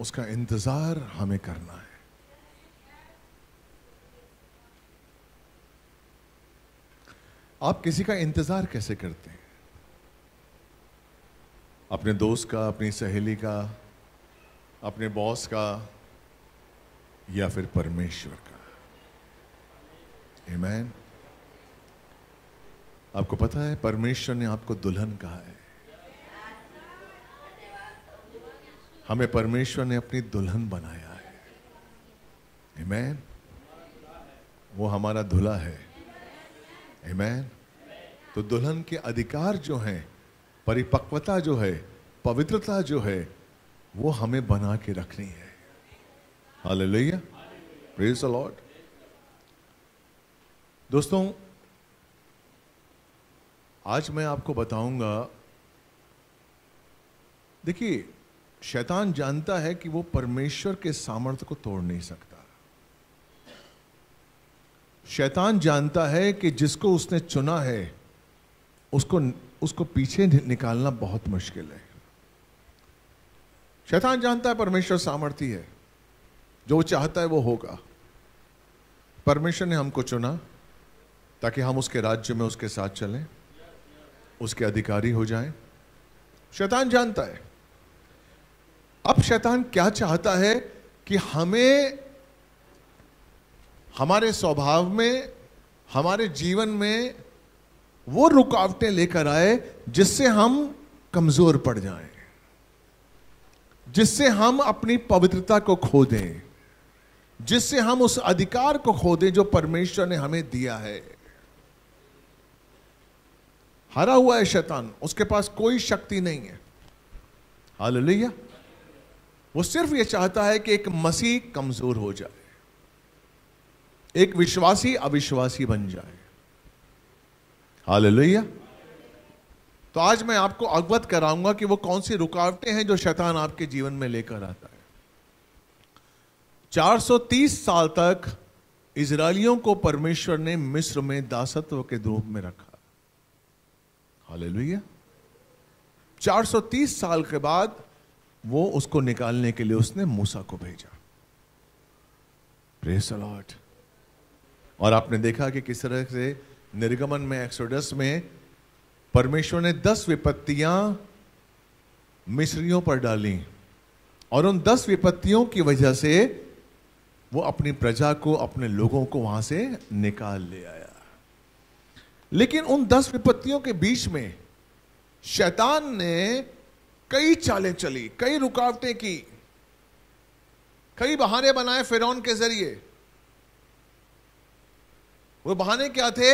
उसका इंतजार हमें करना है आप किसी का इंतजार कैसे करते हैं अपने दोस्त का अपनी सहेली का अपने बॉस का या फिर परमेश्वर का मैन आपको पता है परमेश्वर ने आपको दुल्हन कहा है हमें परमेश्वर ने अपनी दुल्हन बनाया है हिमैन वो हमारा धुला है हिमैन तो दुल्हन के अधिकार जो हैं परिपक्वता जो है पवित्रता जो है वो हमें बना के रखनी है हाल लोहिया प्रेज अलॉट दोस्तों आज मैं आपको बताऊंगा देखिए शैतान जानता है कि वो परमेश्वर के सामर्थ्य को तोड़ नहीं सकता शैतान जानता है कि जिसको उसने चुना है उसको उसको पीछे निकालना बहुत मुश्किल है शैतान जानता है परमेश्वर सामर्थ्य है जो चाहता है वो होगा परमेश्वर ने हमको चुना ताकि हम उसके राज्य में उसके साथ चलें उसके अधिकारी हो जाएं शैतान जानता है अब शैतान क्या चाहता है कि हमें हमारे स्वभाव में हमारे जीवन में वो रुकावटें लेकर आए जिससे हम कमजोर पड़ जाएं, जिससे हम अपनी पवित्रता को खो दें जिससे हम उस अधिकार को खो दें जो परमेश्वर ने हमें दिया है हरा हुआ है शैतान उसके पास कोई शक्ति नहीं है हाल वो सिर्फ ये चाहता है कि एक मसीह कमजोर हो जाए एक विश्वासी अविश्वासी बन जाए हाल तो आज मैं आपको अवगत कराऊंगा कि वो कौन सी रुकावटें हैं जो शैतान आपके जीवन में लेकर आता है 430 साल तक इसराइलियों को परमेश्वर ने मिस्र में दासत्व के रूप में रखा हाल 430 साल के बाद वो उसको निकालने के लिए उसने मूसा को भेजा प्रेस अलॉट और आपने देखा कि किस तरह से निर्गमन में एक्सोडस में परमेश्वर ने दस विपत्तियां मिस्रियों पर डाली और उन दस विपत्तियों की वजह से वो अपनी प्रजा को अपने लोगों को वहां से निकाल ले आया लेकिन उन दस विपत्तियों के बीच में शैतान ने कई चालें चली कई रुकावटें की कई बहाने बनाए फिरौन के जरिए वो बहाने क्या थे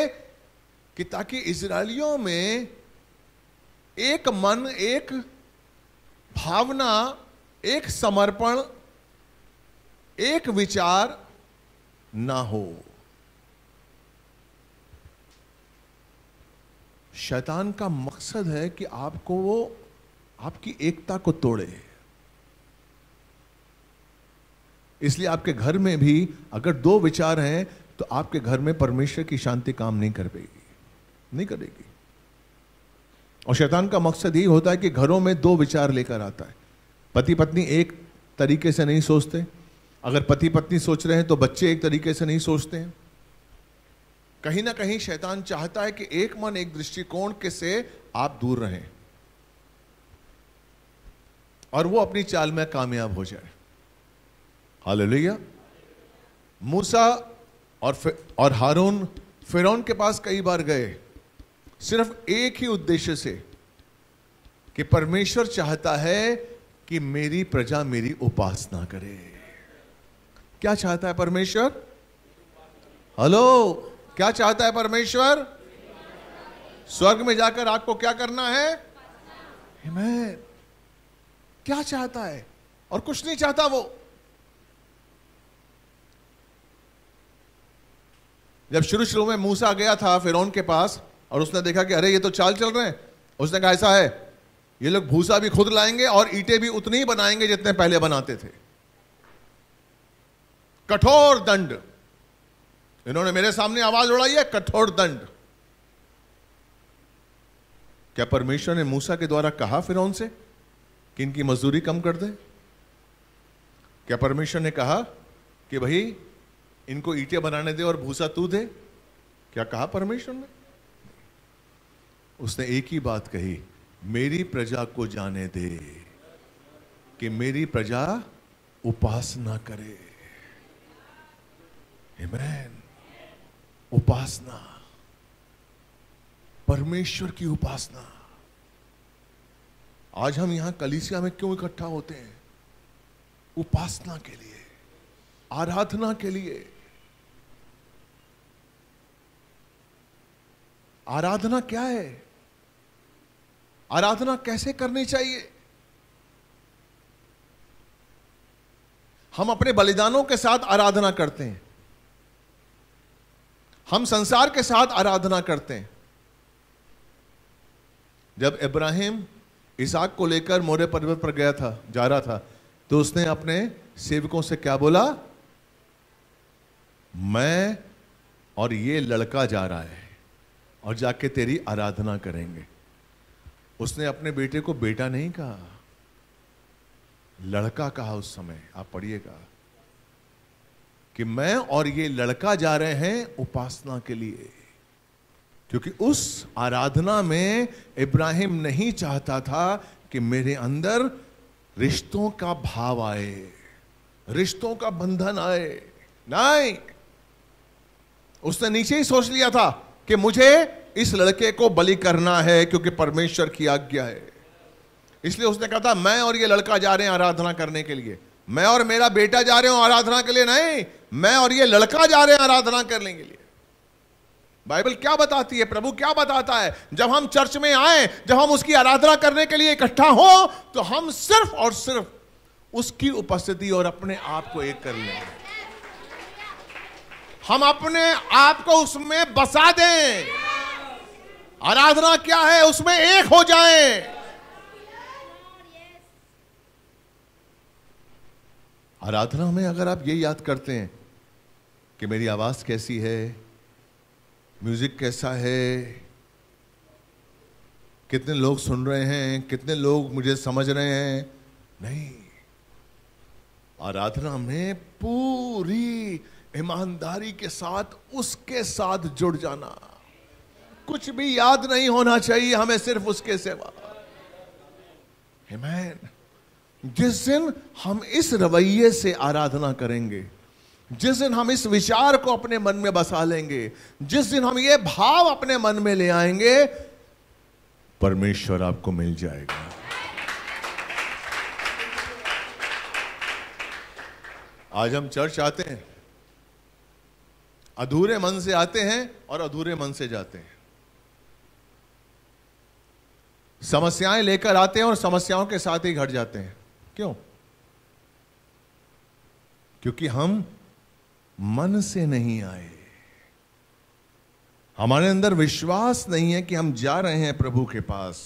कि ताकि इसराइलियों में एक मन एक भावना एक समर्पण एक विचार ना हो शैतान का मकसद है कि आपको वो आपकी एकता को तोड़े इसलिए आपके घर में भी अगर दो विचार हैं तो आपके घर में परमेश्वर की शांति काम नहीं कर पाएगी नहीं करेगी और शैतान का मकसद यही होता है कि घरों में दो विचार लेकर आता है पति पत्नी एक तरीके से नहीं सोचते अगर पति पत्नी सोच रहे हैं तो बच्चे एक तरीके से नहीं सोचते हैं कहीं ना कहीं शैतान चाहता है कि एक मन एक दृष्टिकोण के से आप दूर रहें और वो अपनी चाल में कामयाब हो जाए हालेलुया मूसा और और हारून फिरौन के पास कई बार गए सिर्फ एक ही उद्देश्य से कि परमेश्वर चाहता है कि मेरी प्रजा मेरी उपासना करे क्या चाहता है परमेश्वर हेलो क्या चाहता है परमेश्वर स्वर्ग में जाकर आपको क्या करना है हिमैन क्या चाहता है और कुछ नहीं चाहता वो जब शुरू शुरू में मूसा गया था फिर के पास और उसने देखा कि अरे ये तो चाल चल रहे हैं उसने कहा ऐसा है ये लोग भूसा भी खुद लाएंगे और ईटे भी उतनी ही बनाएंगे जितने पहले बनाते थे कठोर दंड इन्होंने मेरे सामने आवाज उड़ाई है कठोर दंड क्या परमेश्वर ने मूसा के द्वारा कहा फिर से कि इनकी मजदूरी कम कर दे क्या परमेश्वर ने कहा कि भाई इनको ईटे बनाने दे और भूसा तू दे क्या कहा परमेश्वर ने उसने एक ही बात कही मेरी प्रजा को जाने दे कि मेरी प्रजा उपासना करे हिमैन उपासना परमेश्वर की उपासना आज हम यहां कलिसिया में क्यों इकट्ठा होते हैं उपासना के लिए आराधना के लिए आराधना क्या है आराधना कैसे करनी चाहिए हम अपने बलिदानों के साथ आराधना करते हैं हम संसार के साथ आराधना करते हैं जब इब्राहिम इसाक को लेकर मोरे पर्वत पर गया था जा रहा था तो उसने अपने सेवकों से क्या बोला मैं और ये लड़का जा रहा है और जाके तेरी आराधना करेंगे उसने अपने बेटे को बेटा नहीं कहा लड़का कहा उस समय आप पढ़िएगा कि मैं और ये लड़का जा रहे हैं उपासना के लिए क्योंकि उस आराधना में इब्राहिम नहीं चाहता था कि मेरे अंदर रिश्तों का भाव आए रिश्तों का बंधन आए नहीं उसने नीचे ही सोच लिया था कि मुझे इस लड़के को बलि करना है क्योंकि परमेश्वर की आज्ञा है इसलिए उसने कहा था मैं और ये लड़का जा रहे हैं आराधना करने के लिए मैं और मेरा बेटा जा रहे हूं आराधना के लिए नहीं मैं और ये लड़का जा रहे हैं आराधना करने के लिए बाइबल क्या बताती है प्रभु क्या बताता है जब हम चर्च में आए जब हम उसकी आराधना करने के लिए इकट्ठा हो तो हम सिर्फ और सिर्फ उसकी उपस्थिति और अपने आप को एक कर लें हम अपने आप को उसमें बसा दें आराधना क्या है उसमें एक हो जाए आराधना में अगर आप ये याद करते हैं कि मेरी आवाज कैसी है म्यूज़िक कैसा है कितने लोग सुन रहे हैं कितने लोग मुझे समझ रहे हैं नहीं आराधना में पूरी ईमानदारी के साथ उसके साथ जुड़ जाना कुछ भी याद नहीं होना चाहिए हमें सिर्फ उसके सेवा हिमैन जिस दिन हम इस रवैये से आराधना करेंगे जिस दिन हम इस विचार को अपने मन में बसा लेंगे जिस दिन हम ये भाव अपने मन में ले आएंगे परमेश्वर आपको मिल जाएगा आज हम चर्च आते हैं अधूरे मन से आते हैं और अधूरे मन से जाते हैं समस्याएं लेकर आते हैं और समस्याओं के साथ ही घट जाते हैं क्यों क्योंकि हम मन से नहीं आए हमारे अंदर विश्वास नहीं है कि हम जा रहे हैं प्रभु के पास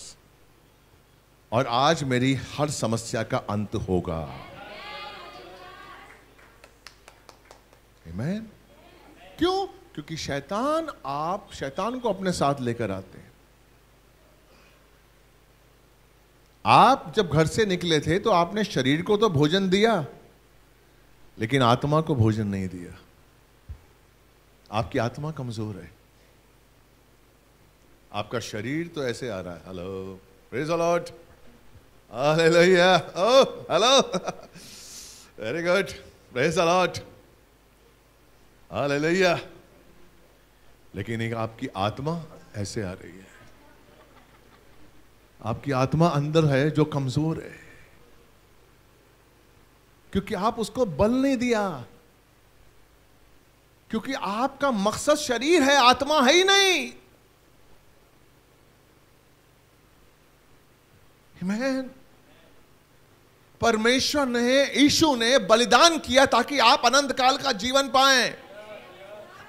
और आज मेरी हर समस्या का अंत होगा Amen? क्यों क्योंकि शैतान आप शैतान को अपने साथ लेकर आते हैं आप जब घर से निकले थे तो आपने शरीर को तो भोजन दिया लेकिन आत्मा को भोजन नहीं दिया आपकी आत्मा कमजोर है आपका शरीर तो ऐसे आ रहा है hello praise a lot hello hello very good praise a lot hallelujah लेकिन एक आपकी आत्मा ऐसे आ रही है आपकी आत्मा अंदर है जो कमजोर है क्योंकि आप उसको बल नहीं दिया क्योंकि आपका मकसद शरीर है आत्मा है ही नहीं मैन परमेश्वर ने यीशु ने बलिदान किया ताकि आप अनंत काल का जीवन पाए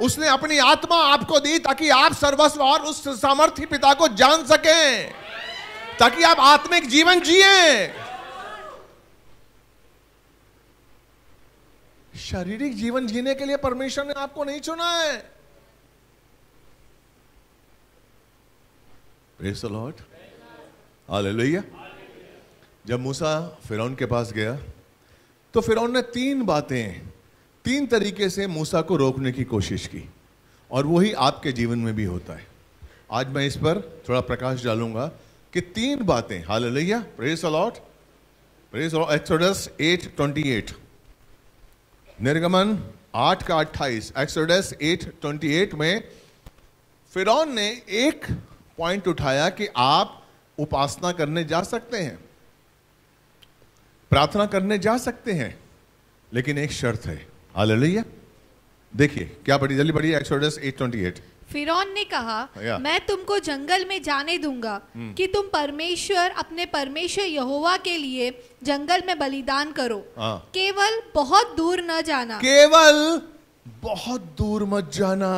उसने अपनी आत्मा आपको दी ताकि आप सर्वस्व और उस सामर्थ्य पिता को जान सकें ताकि आप आत्मिक जीवन जिए शारीरिक जीवन जीने के लिए परमेश्वर ने आपको नहीं चुना है लॉर्ड हालेलुया जब मूसा फिरौन के पास गया तो फिरौन ने तीन बातें तीन तरीके से मूसा को रोकने की कोशिश की और वही आपके जीवन में भी होता है आज मैं इस पर थोड़ा प्रकाश डालूंगा कि तीन बातें hallelujah praise a lot praise eight twenty eight निर्गमन आठ का अट्ठाईस एक्सोडस एट ट्वेंटी एट में फिरौन ने एक पॉइंट उठाया कि आप उपासना करने जा सकते हैं प्रार्थना करने जा सकते हैं लेकिन एक शर्त है हालेलुया देखिए क्या पढ़ी जल्दी पढ़िए एक्सोडस एट ट्वेंटी एट फिर ने कहा yeah. मैं तुमको जंगल में जाने दूंगा hmm. कि तुम परमेश्वर अपने परमेश्वर यहोवा के लिए जंगल में बलिदान करो ah. केवल बहुत दूर न जाना केवल बहुत दूर मत जाना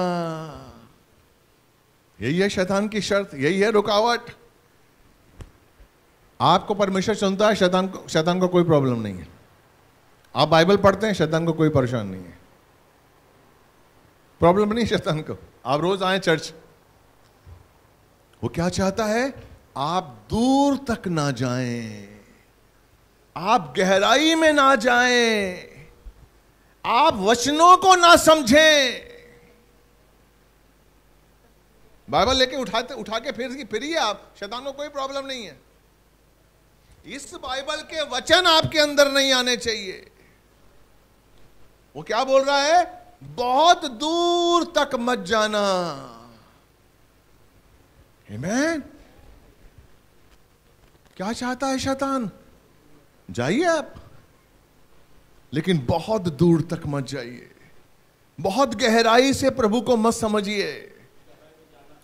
यही है शैतान की शर्त यही है रुकावट आपको परमेश्वर चुनता है शैतान को शैतान को कोई प्रॉब्लम नहीं है आप बाइबल पढ़ते हैं शैतान को कोई परेशान नहीं है प्रॉब्लम नहीं शैतान को आप रोज आए चर्च वो क्या चाहता है आप दूर तक ना जाएं, आप गहराई में ना जाएं, आप वचनों को ना समझें बाइबल लेके उठाते उठा के फिर फिरिए आप शैतानों कोई प्रॉब्लम नहीं है इस बाइबल के वचन आपके अंदर नहीं आने चाहिए वो क्या बोल रहा है बहुत दूर तक मत जाना Amen. क्या चाहता है शैतान जाइए आप लेकिन बहुत दूर तक मत जाइए बहुत गहराई से प्रभु को मत समझिए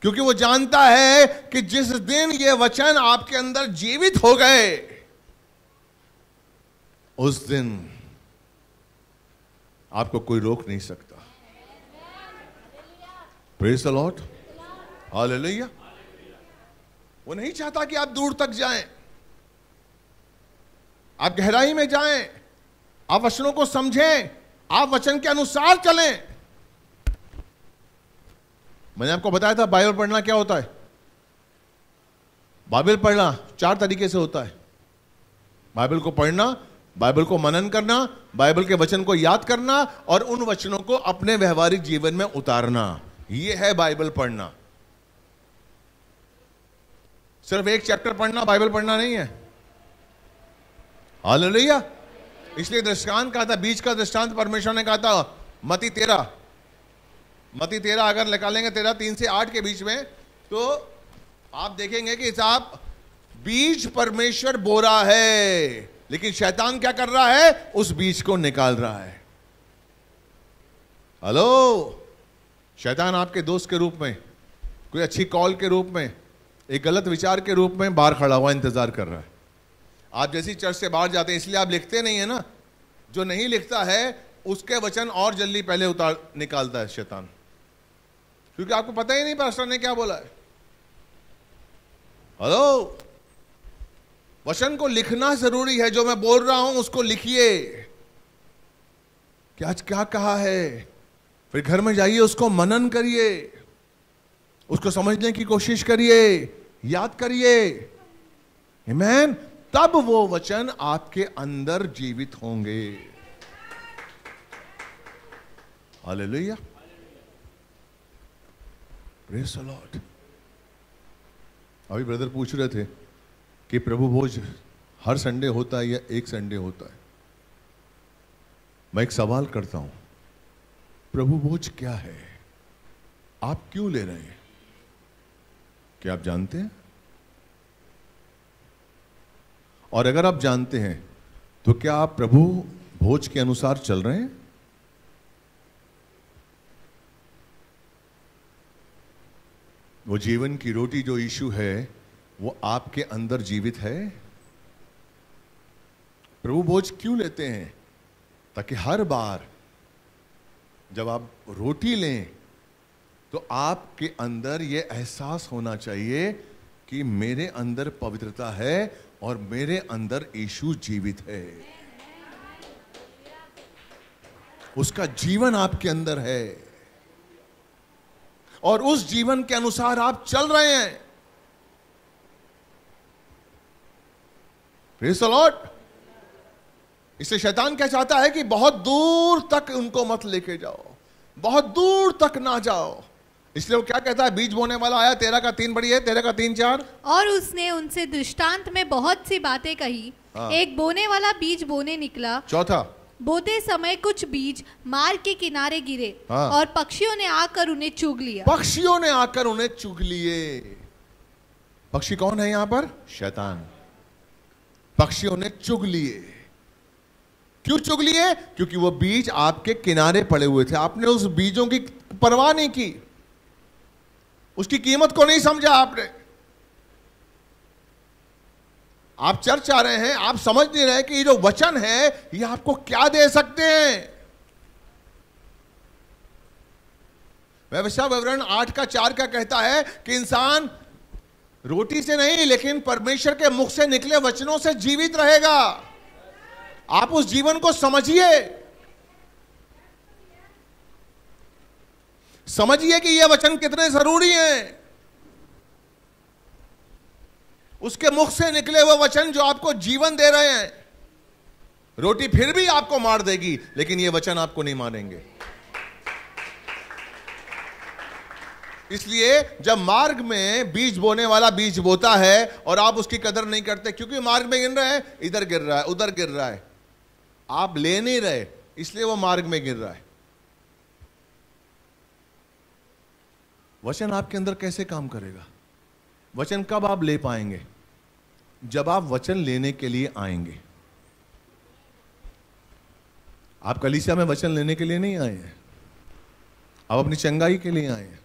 क्योंकि वो जानता है कि जिस दिन ये वचन आपके अंदर जीवित हो गए उस दिन आपको कोई रोक नहीं सकता प्रेज द लॉर्ड हालेलुया वो नहीं चाहता कि आप दूर तक जाएं आप गहराई में जाएं आप वचनों को समझें आप वचन के अनुसार चलें मैंने आपको बताया था बाइबल पढ़ना क्या होता है बाइबल पढ़ना चार तरीके से होता है बाइबल को पढ़ना बाइबल को मनन करना बाइबल के वचन को याद करना और उन वचनों को अपने व्यवहारिक जीवन में उतारना ये है बाइबल पढ़ना सिर्फ एक चैप्टर पढ़ना बाइबल पढ़ना नहीं है हाल लोहिया इसलिए दृष्टांत कहा था बीच का दृष्टांत परमेश्वर ने कहा था मती तेरा मती तेरा अगर निकालेंगे तेरा तीन से आठ के बीच में तो आप देखेंगे कि आप बीज परमेश्वर बो रहा है लेकिन शैतान क्या कर रहा है उस बीज को निकाल रहा है हेलो शैतान आपके दोस्त के रूप में कोई अच्छी कॉल के रूप में एक गलत विचार के रूप में बाहर खड़ा हुआ इंतज़ार कर रहा है आप जैसी चर्च से बाहर जाते हैं इसलिए आप लिखते नहीं है ना जो नहीं लिखता है उसके वचन और जल्दी पहले उतार निकालता है शैतान क्योंकि आपको पता ही नहीं पास्टर ने क्या बोला है हेलो वचन को लिखना जरूरी है जो मैं बोल रहा हूं उसको लिखिए क्या क्या कहा है फिर घर में जाइए उसको मनन करिए उसको समझने की कोशिश करिए याद करिए मैन तब वो वचन आपके अंदर जीवित होंगे हालेलुया लॉर्ड अभी ब्रदर पूछ रहे थे कि प्रभु भोज हर संडे होता है या एक संडे होता है मैं एक सवाल करता हूं प्रभु बोझ क्या है आप क्यों ले रहे हैं क्या आप जानते हैं और अगर आप जानते हैं तो क्या आप प्रभु भोज के अनुसार चल रहे हैं वो जीवन की रोटी जो ईशु है वो आपके अंदर जीवित है प्रभु भोज क्यों लेते हैं ताकि हर बार जब आप रोटी लें तो आपके अंदर यह एहसास होना चाहिए कि मेरे अंदर पवित्रता है और मेरे अंदर यीशु जीवित है उसका जीवन आपके अंदर है और उस जीवन के अनुसार आप चल रहे हैं लॉर्ड इससे शैतान क्या चाहता है कि बहुत दूर तक उनको मत लेके जाओ बहुत दूर तक ना जाओ इसलिए वो क्या कहता है बीज बोने वाला आया तेरा का तीन बड़ी है तेरा का तीन चार और उसने उनसे दृष्टांत में बहुत सी बातें कही हाँ। एक बोने वाला बीज बोने निकला चौथा बोते समय कुछ बीज मार के किनारे गिरे हाँ। और पक्षियों ने आकर उन्हें चुग लिया पक्षियों ने आकर उन्हें चुग लिए पक्षी कौन है यहाँ पर शैतान पक्षियों ने चुग लिए क्यों चुग लिए क्योंकि वो बीज आपके किनारे पड़े हुए थे आपने उस बीजों की परवाह नहीं की उसकी कीमत को नहीं समझा आपने आप चर्च आ रहे हैं आप समझ नहीं रहे कि ये जो वचन है ये आपको क्या दे सकते हैं व्यवस्था विवरण आठ का चार का कहता है कि इंसान रोटी से नहीं लेकिन परमेश्वर के मुख से निकले वचनों से जीवित रहेगा आप उस जीवन को समझिए समझिए कि यह वचन कितने जरूरी हैं उसके मुख से निकले हुए वचन जो आपको जीवन दे रहे हैं रोटी फिर भी आपको मार देगी लेकिन यह वचन आपको नहीं मारेंगे इसलिए जब मार्ग में बीज बोने वाला बीज बोता है और आप उसकी कदर नहीं करते क्योंकि मार्ग में गिर रहा है इधर गिर रहा है उधर गिर रहा है आप ले नहीं रहे इसलिए वो मार्ग में गिर रहा है वचन आपके अंदर कैसे काम करेगा वचन कब आप ले पाएंगे जब आप वचन लेने के लिए आएंगे आप कलिसिया में वचन लेने के लिए नहीं आए हैं आप अपनी चंगाई के लिए आए हैं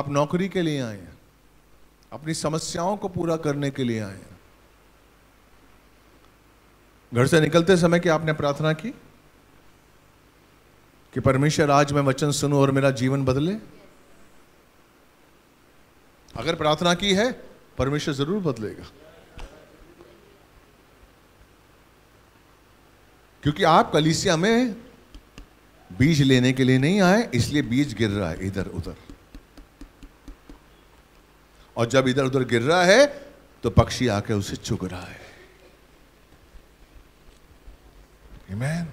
आप नौकरी के लिए आए हैं अपनी समस्याओं को पूरा करने के लिए आए हैं घर से निकलते समय कि आपने प्रार्थना की कि परमेश्वर आज मैं वचन सुनूं और मेरा जीवन बदले अगर प्रार्थना की है परमेश्वर जरूर बदलेगा क्योंकि आप कलीसिया में बीज लेने के लिए नहीं आए इसलिए बीज गिर रहा है इधर उधर और जब इधर उधर गिर रहा है तो पक्षी आके उसे चुग रहा है Amen.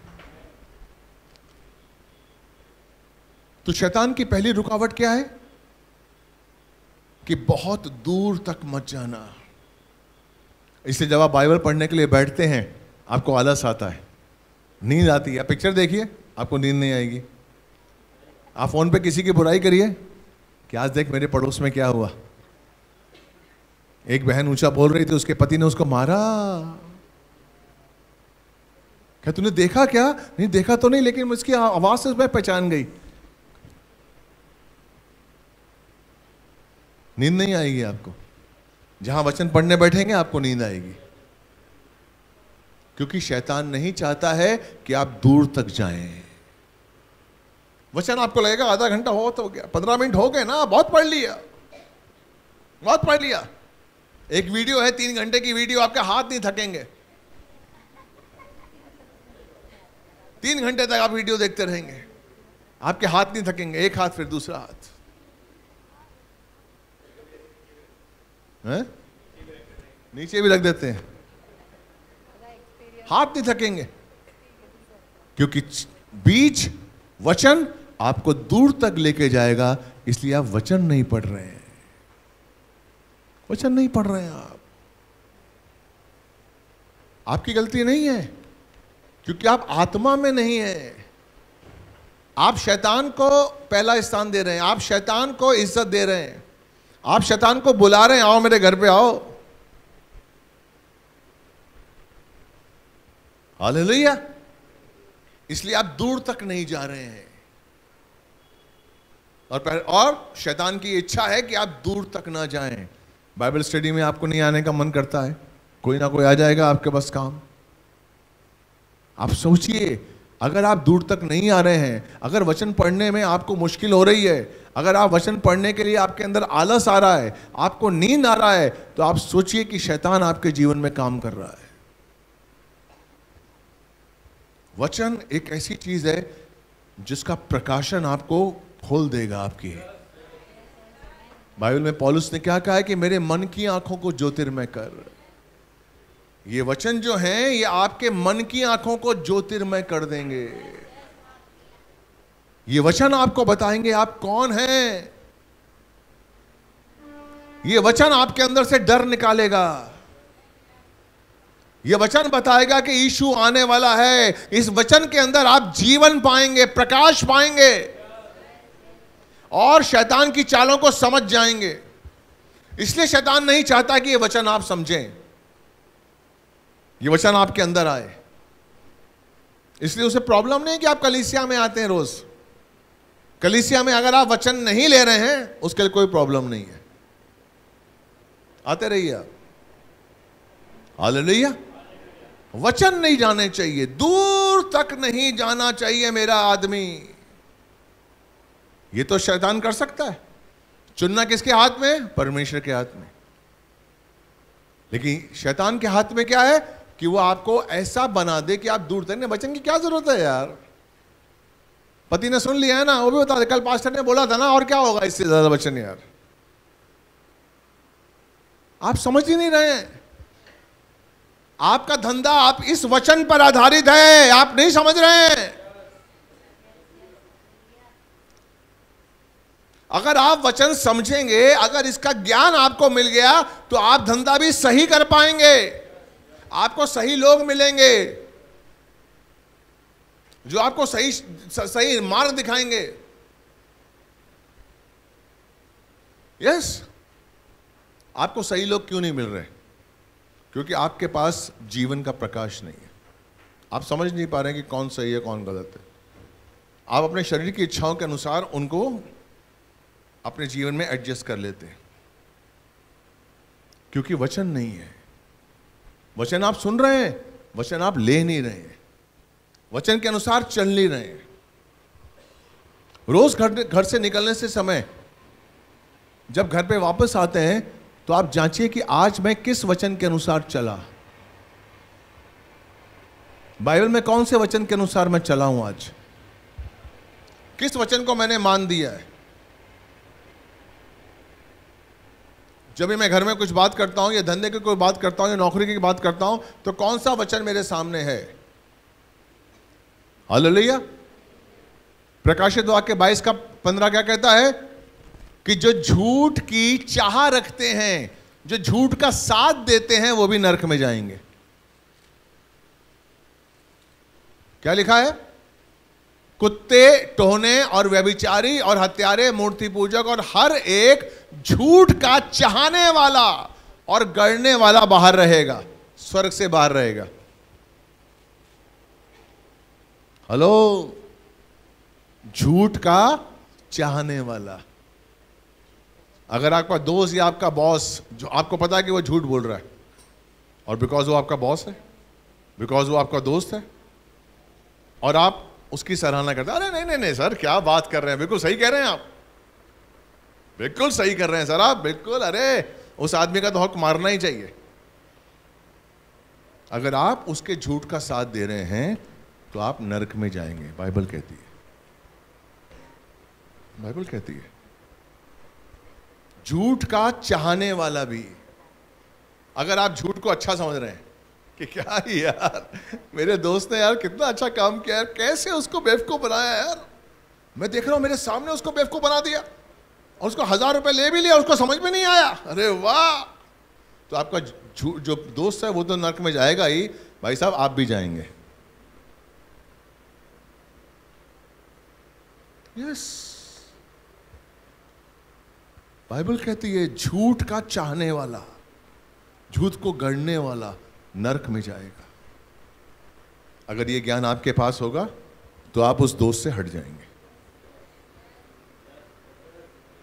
तो शैतान की पहली रुकावट क्या है कि बहुत दूर तक मत जाना इसलिए जब आप बाइबल पढ़ने के लिए बैठते हैं आपको आलस आता है नींद आती है पिक्चर देखिए आपको नींद नहीं आएगी आप फोन पे किसी की बुराई करिए कि आज देख मेरे पड़ोस में क्या हुआ एक बहन ऊंचा बोल रही थी उसके पति ने उसको मारा क्या तूने देखा क्या नहीं देखा तो नहीं लेकिन उसकी आवाज से मैं पहचान गई नींद नहीं आएगी आपको जहां वचन पढ़ने बैठेंगे आपको नींद आएगी क्योंकि शैतान नहीं चाहता है कि आप दूर तक जाएं। वचन आपको लगेगा आधा घंटा हो तो गया पंद्रह मिनट हो गए ना बहुत पढ़ लिया बहुत पढ़ लिया एक वीडियो है तीन घंटे की वीडियो आपके हाथ नहीं थकेंगे तीन घंटे तक आप वीडियो देखते रहेंगे आपके हाथ नहीं थकेंगे एक हाथ फिर दूसरा हाथ है? नीचे भी रख देते हैं हाथ नहीं थकेंगे क्योंकि बीच वचन आपको दूर तक लेके जाएगा इसलिए आप वचन नहीं पढ़ रहे हैं वचन नहीं पढ़ रहे हैं आप आपकी गलती नहीं है क्योंकि आप आत्मा में नहीं है आप शैतान को पहला स्थान दे रहे हैं आप शैतान को इज्जत दे रहे हैं आप शैतान को बुला रहे हैं आओ मेरे घर पे आओ हाल इसलिए आप दूर तक नहीं जा रहे हैं और और शैतान की इच्छा है कि आप दूर तक ना जाएं बाइबल स्टडी में आपको नहीं आने का मन करता है कोई ना कोई आ जाएगा आपके पास काम आप सोचिए अगर आप दूर तक नहीं आ रहे हैं अगर वचन पढ़ने में आपको मुश्किल हो रही है अगर आप वचन पढ़ने के लिए आपके अंदर आलस आ रहा है आपको नींद आ रहा है तो आप सोचिए कि शैतान आपके जीवन में काम कर रहा है वचन एक ऐसी चीज है जिसका प्रकाशन आपको खोल देगा आपकी बाइबल में पॉलिस ने क्या कहा है कि मेरे मन की आंखों को ज्योतिर्मय कर ये वचन जो हैं ये आपके मन की आंखों को ज्योतिर्मय कर देंगे ये वचन आपको बताएंगे आप कौन हैं ये वचन आपके अंदर से डर निकालेगा यह वचन बताएगा कि ईशु आने वाला है इस वचन के अंदर आप जीवन पाएंगे प्रकाश पाएंगे और शैतान की चालों को समझ जाएंगे इसलिए शैतान नहीं चाहता कि यह वचन आप समझें ये वचन आपके अंदर आए इसलिए उसे प्रॉब्लम नहीं कि आप कलिसिया में आते हैं रोज कलिसिया में अगर आप वचन नहीं ले रहे हैं उसके लिए कोई प्रॉब्लम नहीं है आते रहिए आप वचन नहीं जाने चाहिए दूर तक नहीं जाना चाहिए मेरा आदमी ये तो शैतान कर सकता है चुनना किसके हाथ में परमेश्वर के हाथ में लेकिन शैतान के हाथ में क्या है कि वो आपको ऐसा बना दे कि आप दूर तक वचन की क्या जरूरत है यार पति ने सुन लिया है ना वो भी बता दे कल पास्टर ने बोला था ना और क्या होगा इससे ज्यादा वचन यार आप समझ ही नहीं रहे हैं आपका धंधा आप इस वचन पर आधारित है आप नहीं समझ रहे हैं अगर आप वचन समझेंगे अगर इसका ज्ञान आपको मिल गया तो आप धंधा भी सही कर पाएंगे आपको सही लोग मिलेंगे जो आपको सही सही मार्ग दिखाएंगे यस आपको सही लोग क्यों नहीं मिल रहे क्योंकि आपके पास जीवन का प्रकाश नहीं है आप समझ नहीं पा रहे कि कौन सही है कौन गलत है आप अपने शरीर की इच्छाओं के अनुसार उनको अपने जीवन में एडजस्ट कर लेते हैं क्योंकि वचन नहीं है वचन आप सुन रहे हैं वचन आप ले नहीं रहे हैं वचन के अनुसार चल नहीं रहे हैं रोज घर घर से निकलने से समय जब घर पे वापस आते हैं तो आप जांचिए कि आज मैं किस वचन के अनुसार चला बाइबल में कौन से वचन के अनुसार मैं चला हूं आज किस वचन को मैंने मान दिया है जब भी मैं घर में कुछ बात करता हूँ या धंधे की कोई बात करता हूँ या नौकरी की बात करता हूँ तो कौन सा वचन मेरे सामने है लिया प्रकाशित वाक्य बाईस का पंद्रह क्या कहता है कि जो झूठ की चाह रखते हैं जो झूठ का साथ देते हैं वो भी नरक में जाएंगे क्या लिखा है कुत्ते टोहने और व्यभिचारी और हत्यारे मूर्ति पूजक और हर एक झूठ का चाहने वाला और गढ़ने वाला बाहर रहेगा स्वर्ग से बाहर रहेगा हेलो झूठ का चाहने वाला अगर आपका दोस्त या आपका बॉस जो आपको पता है कि वो झूठ बोल रहा है और बिकॉज वो आपका बॉस है बिकॉज वो आपका दोस्त है और आप उसकी सराहना करता अरे नहीं नहीं नहीं सर क्या बात कर रहे हैं बिल्कुल सही कह रहे हैं आप बिल्कुल सही कर रहे हैं सर आप बिल्कुल अरे उस आदमी का तो हक मारना ही चाहिए अगर आप उसके झूठ का साथ दे रहे हैं तो आप नरक में जाएंगे बाइबल कहती है बाइबल कहती है झूठ का चाहने वाला भी अगर आप झूठ को अच्छा समझ रहे हैं कि क्या यार मेरे दोस्त ने यार कितना अच्छा काम किया यार कैसे उसको बेफको बनाया यार मैं देख रहा हूँ मेरे सामने उसको बेफको बना दिया और उसको हज़ार रुपये ले भी लिया उसको समझ में नहीं आया अरे वाह तो आपका जो, जो दोस्त है वो तो नर्क में जाएगा ही भाई साहब आप भी जाएंगे यस बाइबल कहती है झूठ का चाहने वाला झूठ को गढ़ने वाला नरक में जाएगा अगर ये ज्ञान आपके पास होगा तो आप उस दोष से हट जाएंगे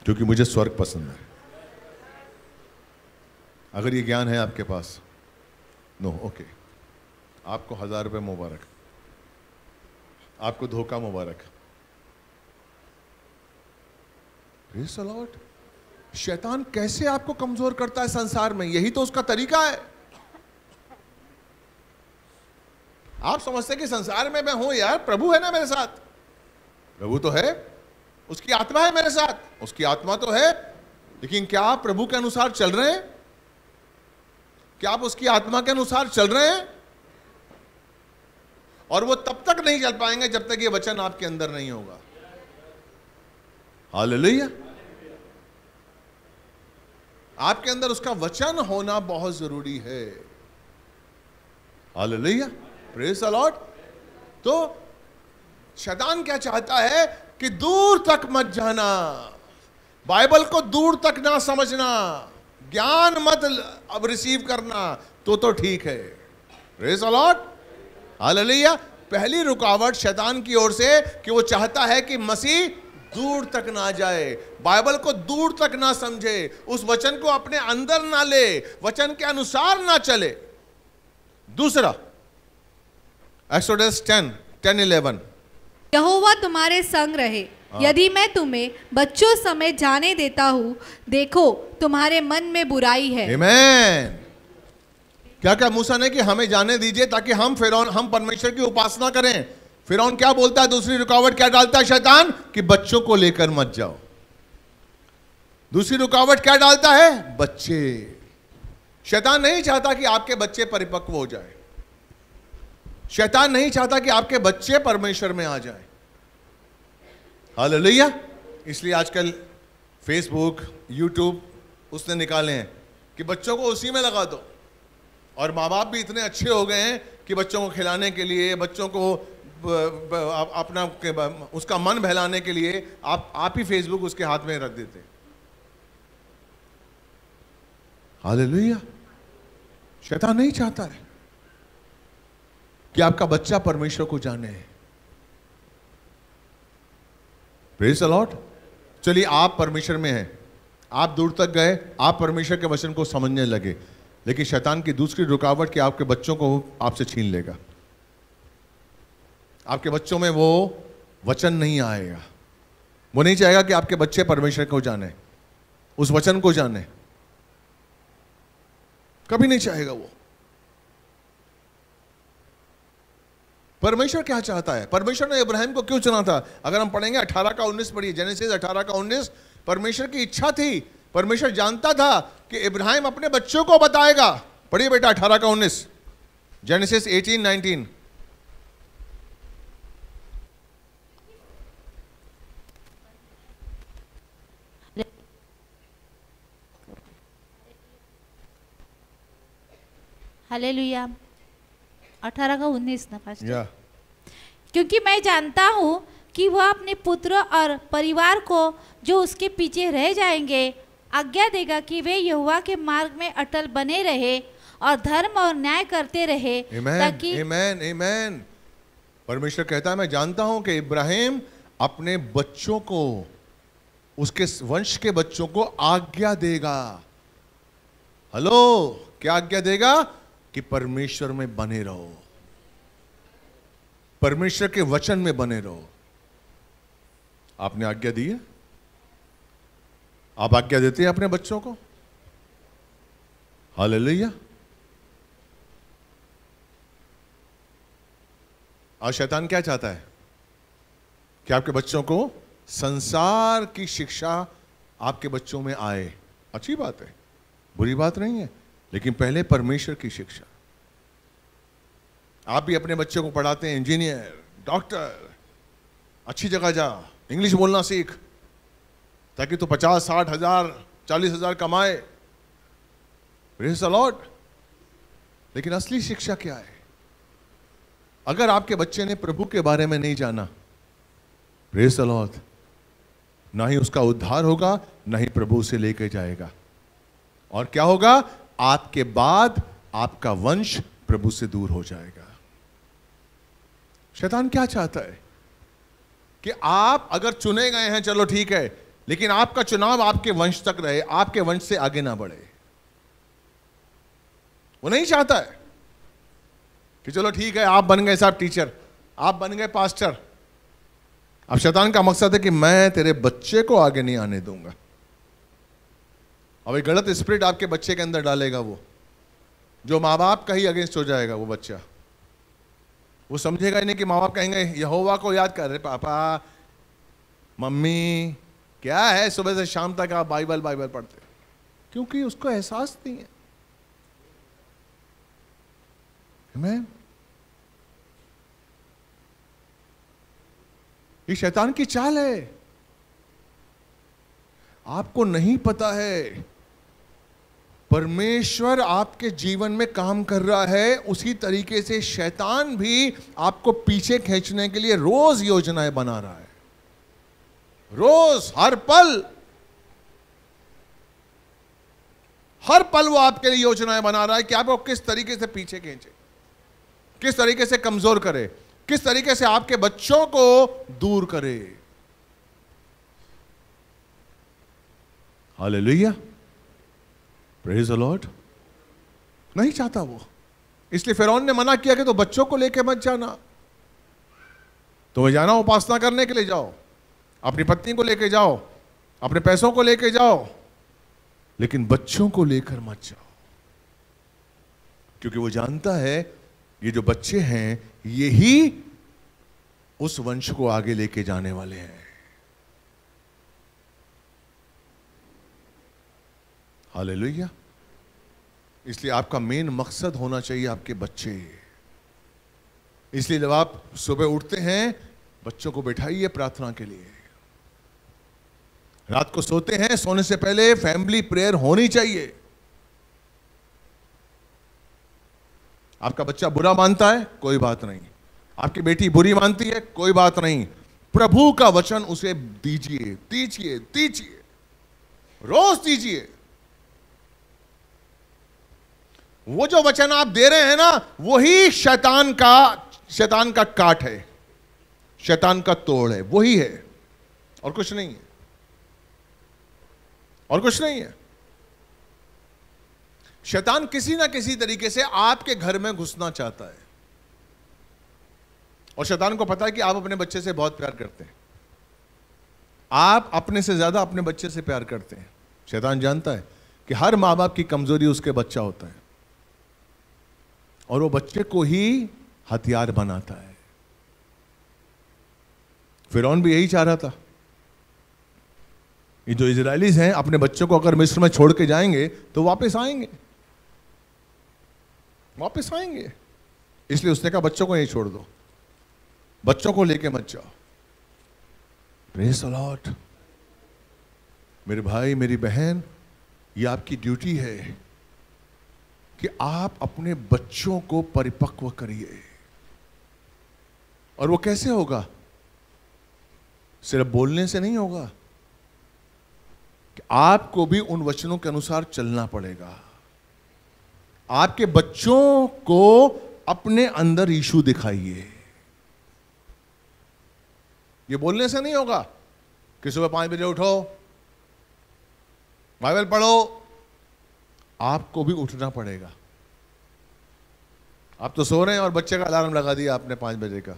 क्योंकि मुझे स्वर्ग पसंद है अगर ये ज्ञान है आपके पास नो no, ओके okay. आपको हजार रुपये मुबारक आपको धोखा मुबारक लॉट शैतान कैसे आपको कमजोर करता है संसार में यही तो उसका तरीका है आप समझते कि संसार में मैं हूं यार प्रभु है ना मेरे साथ प्रभु तो है उसकी आत्मा है मेरे साथ उसकी आत्मा तो है लेकिन क्या आप प्रभु के अनुसार चल रहे हैं क्या आप उसकी आत्मा के अनुसार चल रहे हैं और वो तब तक नहीं चल पाएंगे जब तक ये वचन आपके अंदर नहीं होगा हाल आपके अंदर उसका वचन होना बहुत जरूरी है हाल प्रेस अलॉट तो शैतान क्या चाहता है कि दूर तक मत जाना बाइबल को दूर तक ना समझना ज्ञान मत अब रिसीव करना तो तो ठीक है प्रेस अलॉट हाल पहली रुकावट शैतान की ओर से कि वो चाहता है कि मसीह दूर तक ना जाए बाइबल को दूर तक ना समझे उस वचन को अपने अंदर ना ले वचन के अनुसार ना चले दूसरा एक्सोडस 10 10 11 यहोवा तुम्हारे संग रहे हाँ। यदि मैं तुम्हें बच्चों समय जाने देता हूँ देखो तुम्हारे मन में बुराई है Amen. क्या क्या मूसा ने कि हमें जाने दीजिए ताकि हम फिर हम परमेश्वर की उपासना करें फिर क्या बोलता है दूसरी रुकावट क्या डालता है शैतान कि बच्चों को लेकर मत जाओ दूसरी रुकावट क्या डालता है बच्चे शैतान नहीं चाहता कि आपके बच्चे परिपक्व हो जाए शैतान नहीं चाहता कि आपके बच्चे परमेश्वर में आ जाए हाल इसलिए आजकल फेसबुक यूट्यूब उसने निकाले हैं कि बच्चों को उसी में लगा दो और माँ बाप भी इतने अच्छे हो गए हैं कि बच्चों को खिलाने के लिए बच्चों को अपना उसका मन बहलाने के लिए आप आप ही फेसबुक उसके हाथ में रख देते हाल शैतान नहीं चाहता है कि आपका बच्चा परमेश्वर को जाने प्रेस अलॉट चलिए आप परमेश्वर में हैं आप दूर तक गए आप परमेश्वर के वचन को समझने लगे लेकिन शैतान की दूसरी रुकावट कि आपके बच्चों को आपसे छीन लेगा आपके बच्चों में वो वचन नहीं आएगा वो नहीं चाहेगा कि आपके बच्चे परमेश्वर को जाने उस वचन को जाने कभी नहीं चाहेगा वो परमेश्वर क्या चाहता है परमेश्वर ने इब्राहिम को क्यों चुना था अगर हम पढ़ेंगे अठारह का उन्नीस पढ़िए जेनेसिस अठारह का उन्नीस परमेश्वर की इच्छा थी परमेश्वर जानता था कि इब्राहिम अपने बच्चों को बताएगा पढ़िए बेटा अठारह का उन्नीस जेनेसिस एटीन नाइनटीन हालेलुया अठारह का उन्नीस ना फर्स्ट yeah. क्योंकि मैं जानता हूँ कि वह अपने पुत्र और परिवार को जो उसके पीछे रह जाएंगे आज्ञा देगा कि वे युवा के मार्ग में अटल बने रहे और धर्म और न्याय करते रहे Amen, ताकि Amen, Amen. परमेश्वर कहता है मैं जानता हूं कि इब्राहिम अपने बच्चों को उसके वंश के बच्चों को आज्ञा देगा हेलो क्या आज्ञा देगा कि परमेश्वर में बने रहो परमेश्वर के वचन में बने रहो आपने आज्ञा दी है आप आज्ञा देते हैं अपने बच्चों को हाल लिया और शैतान क्या चाहता है कि आपके बच्चों को संसार की शिक्षा आपके बच्चों में आए अच्छी बात है बुरी बात नहीं है लेकिन पहले परमेश्वर की शिक्षा आप भी अपने बच्चों को पढ़ाते हैं इंजीनियर डॉक्टर अच्छी जगह जा इंग्लिश बोलना सीख ताकि तो पचास साठ हजार चालीस हजार कमाए अलॉट लेकिन असली शिक्षा क्या है अगर आपके बच्चे ने प्रभु के बारे में नहीं जाना प्रेस अलॉट ना ही उसका उद्धार होगा ना ही प्रभु उसे लेके जाएगा और क्या होगा आपके बाद आपका वंश प्रभु से दूर हो जाएगा शैतान क्या चाहता है कि आप अगर चुने गए हैं चलो ठीक है लेकिन आपका चुनाव आपके वंश तक रहे आपके वंश से आगे ना बढ़े वो नहीं चाहता है कि चलो ठीक है आप बन गए साहब टीचर आप बन गए पास्टर अब शैतान का मकसद है कि मैं तेरे बच्चे को आगे नहीं आने दूंगा और ये गलत स्प्रिट आपके बच्चे के अंदर डालेगा वो जो माँ बाप का ही अगेंस्ट हो जाएगा वो बच्चा वो समझेगा ही नहीं कि माँ बाप कहेंगे यहोवा को याद कर रहे पापा मम्मी क्या है सुबह से शाम तक आप बाइबल बाइबल पढ़ते क्योंकि उसको एहसास नहीं है मैं ये शैतान की चाल है आपको नहीं पता है परमेश्वर आपके जीवन में काम कर रहा है उसी तरीके से शैतान भी आपको पीछे खींचने के लिए रोज योजनाएं बना रहा है रोज हर पल हर पल वो आपके लिए योजनाएं बना रहा है कि आपको किस तरीके से पीछे खींचे किस तरीके से कमजोर करे किस तरीके से आपके बच्चों को दूर करे हालेलुया प्रेज अलॉट नहीं चाहता वो इसलिए फिरौन ने मना किया कि तो बच्चों को लेके मत जाना तुम्हें जाना उपासना करने के लिए जाओ अपनी पत्नी को लेके जाओ अपने पैसों को लेके जाओ लेकिन बच्चों को लेकर मत जाओ क्योंकि वो जानता है ये जो बच्चे हैं ये ही उस वंश को आगे लेके जाने वाले हैं हालेलुया इसलिए आपका मेन मकसद होना चाहिए आपके बच्चे इसलिए जब आप सुबह उठते हैं बच्चों को बैठाइए प्रार्थना के लिए रात को सोते हैं सोने से पहले फैमिली प्रेयर होनी चाहिए आपका बच्चा बुरा मानता है कोई बात नहीं आपकी बेटी बुरी मानती है कोई बात नहीं प्रभु का वचन उसे दीजिए दीजिए दीजिए रोज दीजिए वो जो वचन आप दे रहे हैं ना वही शैतान का शैतान का काट है शैतान का तोड़ है वही है और कुछ नहीं है और कुछ नहीं है शैतान किसी ना किसी तरीके से आपके घर में घुसना चाहता है और शैतान को पता है कि आप अपने बच्चे से बहुत प्यार करते हैं आप अपने से ज्यादा अपने बच्चे से प्यार करते हैं शैतान जानता है कि हर माँ बाप की कमजोरी उसके बच्चा होता है और वो बच्चे को ही हथियार बनाता है फिर भी यही चाह रहा था ये जो इजराइलीज हैं अपने बच्चों को अगर मिस्र में छोड़ के जाएंगे तो वापस आएंगे वापस आएंगे इसलिए उसने कहा बच्चों को यही छोड़ दो बच्चों को लेके मत जाओ प्रेस अलॉट मेरे भाई मेरी बहन ये आपकी ड्यूटी है कि आप अपने बच्चों को परिपक्व करिए और वो कैसे होगा सिर्फ बोलने से नहीं होगा कि आपको भी उन वचनों के अनुसार चलना पड़ेगा आपके बच्चों को अपने अंदर यीशु दिखाइए ये बोलने से नहीं होगा कि सुबह पांच बजे उठो बाइबल पढ़ो आपको भी उठना पड़ेगा आप तो सो रहे हैं और बच्चे का अलार्म लगा दिया आपने पांच बजे का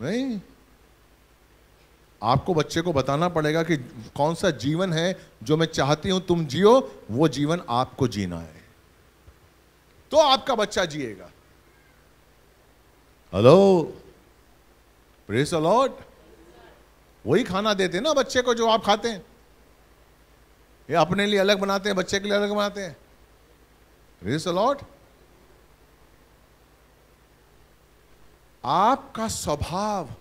नहीं आपको बच्चे को बताना पड़ेगा कि कौन सा जीवन है जो मैं चाहती हूं तुम जियो वो जीवन आपको जीना है तो आपका बच्चा जिएगा हेलो प्रेस अलॉट वही खाना देते ना बच्चे को जो आप खाते हैं ये अपने लिए अलग बनाते हैं बच्चे के लिए अलग बनाते हैं रिस अलॉट आपका स्वभाव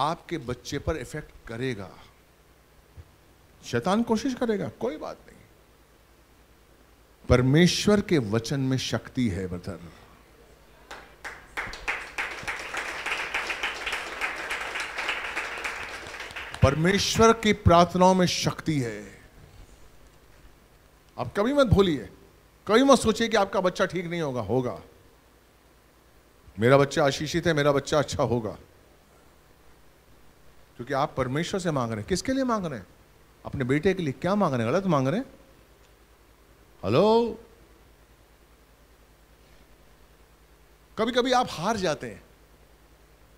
आपके बच्चे पर इफेक्ट करेगा शैतान कोशिश करेगा कोई बात नहीं परमेश्वर के वचन में शक्ति है ब्रदर परमेश्वर की प्रार्थनाओं में शक्ति है आप कभी मत भूलिए कभी मत सोचिए कि आपका बच्चा ठीक नहीं होगा होगा मेरा बच्चा आशीषित है मेरा बच्चा अच्छा होगा क्योंकि आप परमेश्वर से मांग रहे हैं किसके लिए मांग रहे हैं अपने बेटे के लिए क्या मांग रहे हैं गलत मांग रहे हैं हेलो कभी कभी आप हार जाते हैं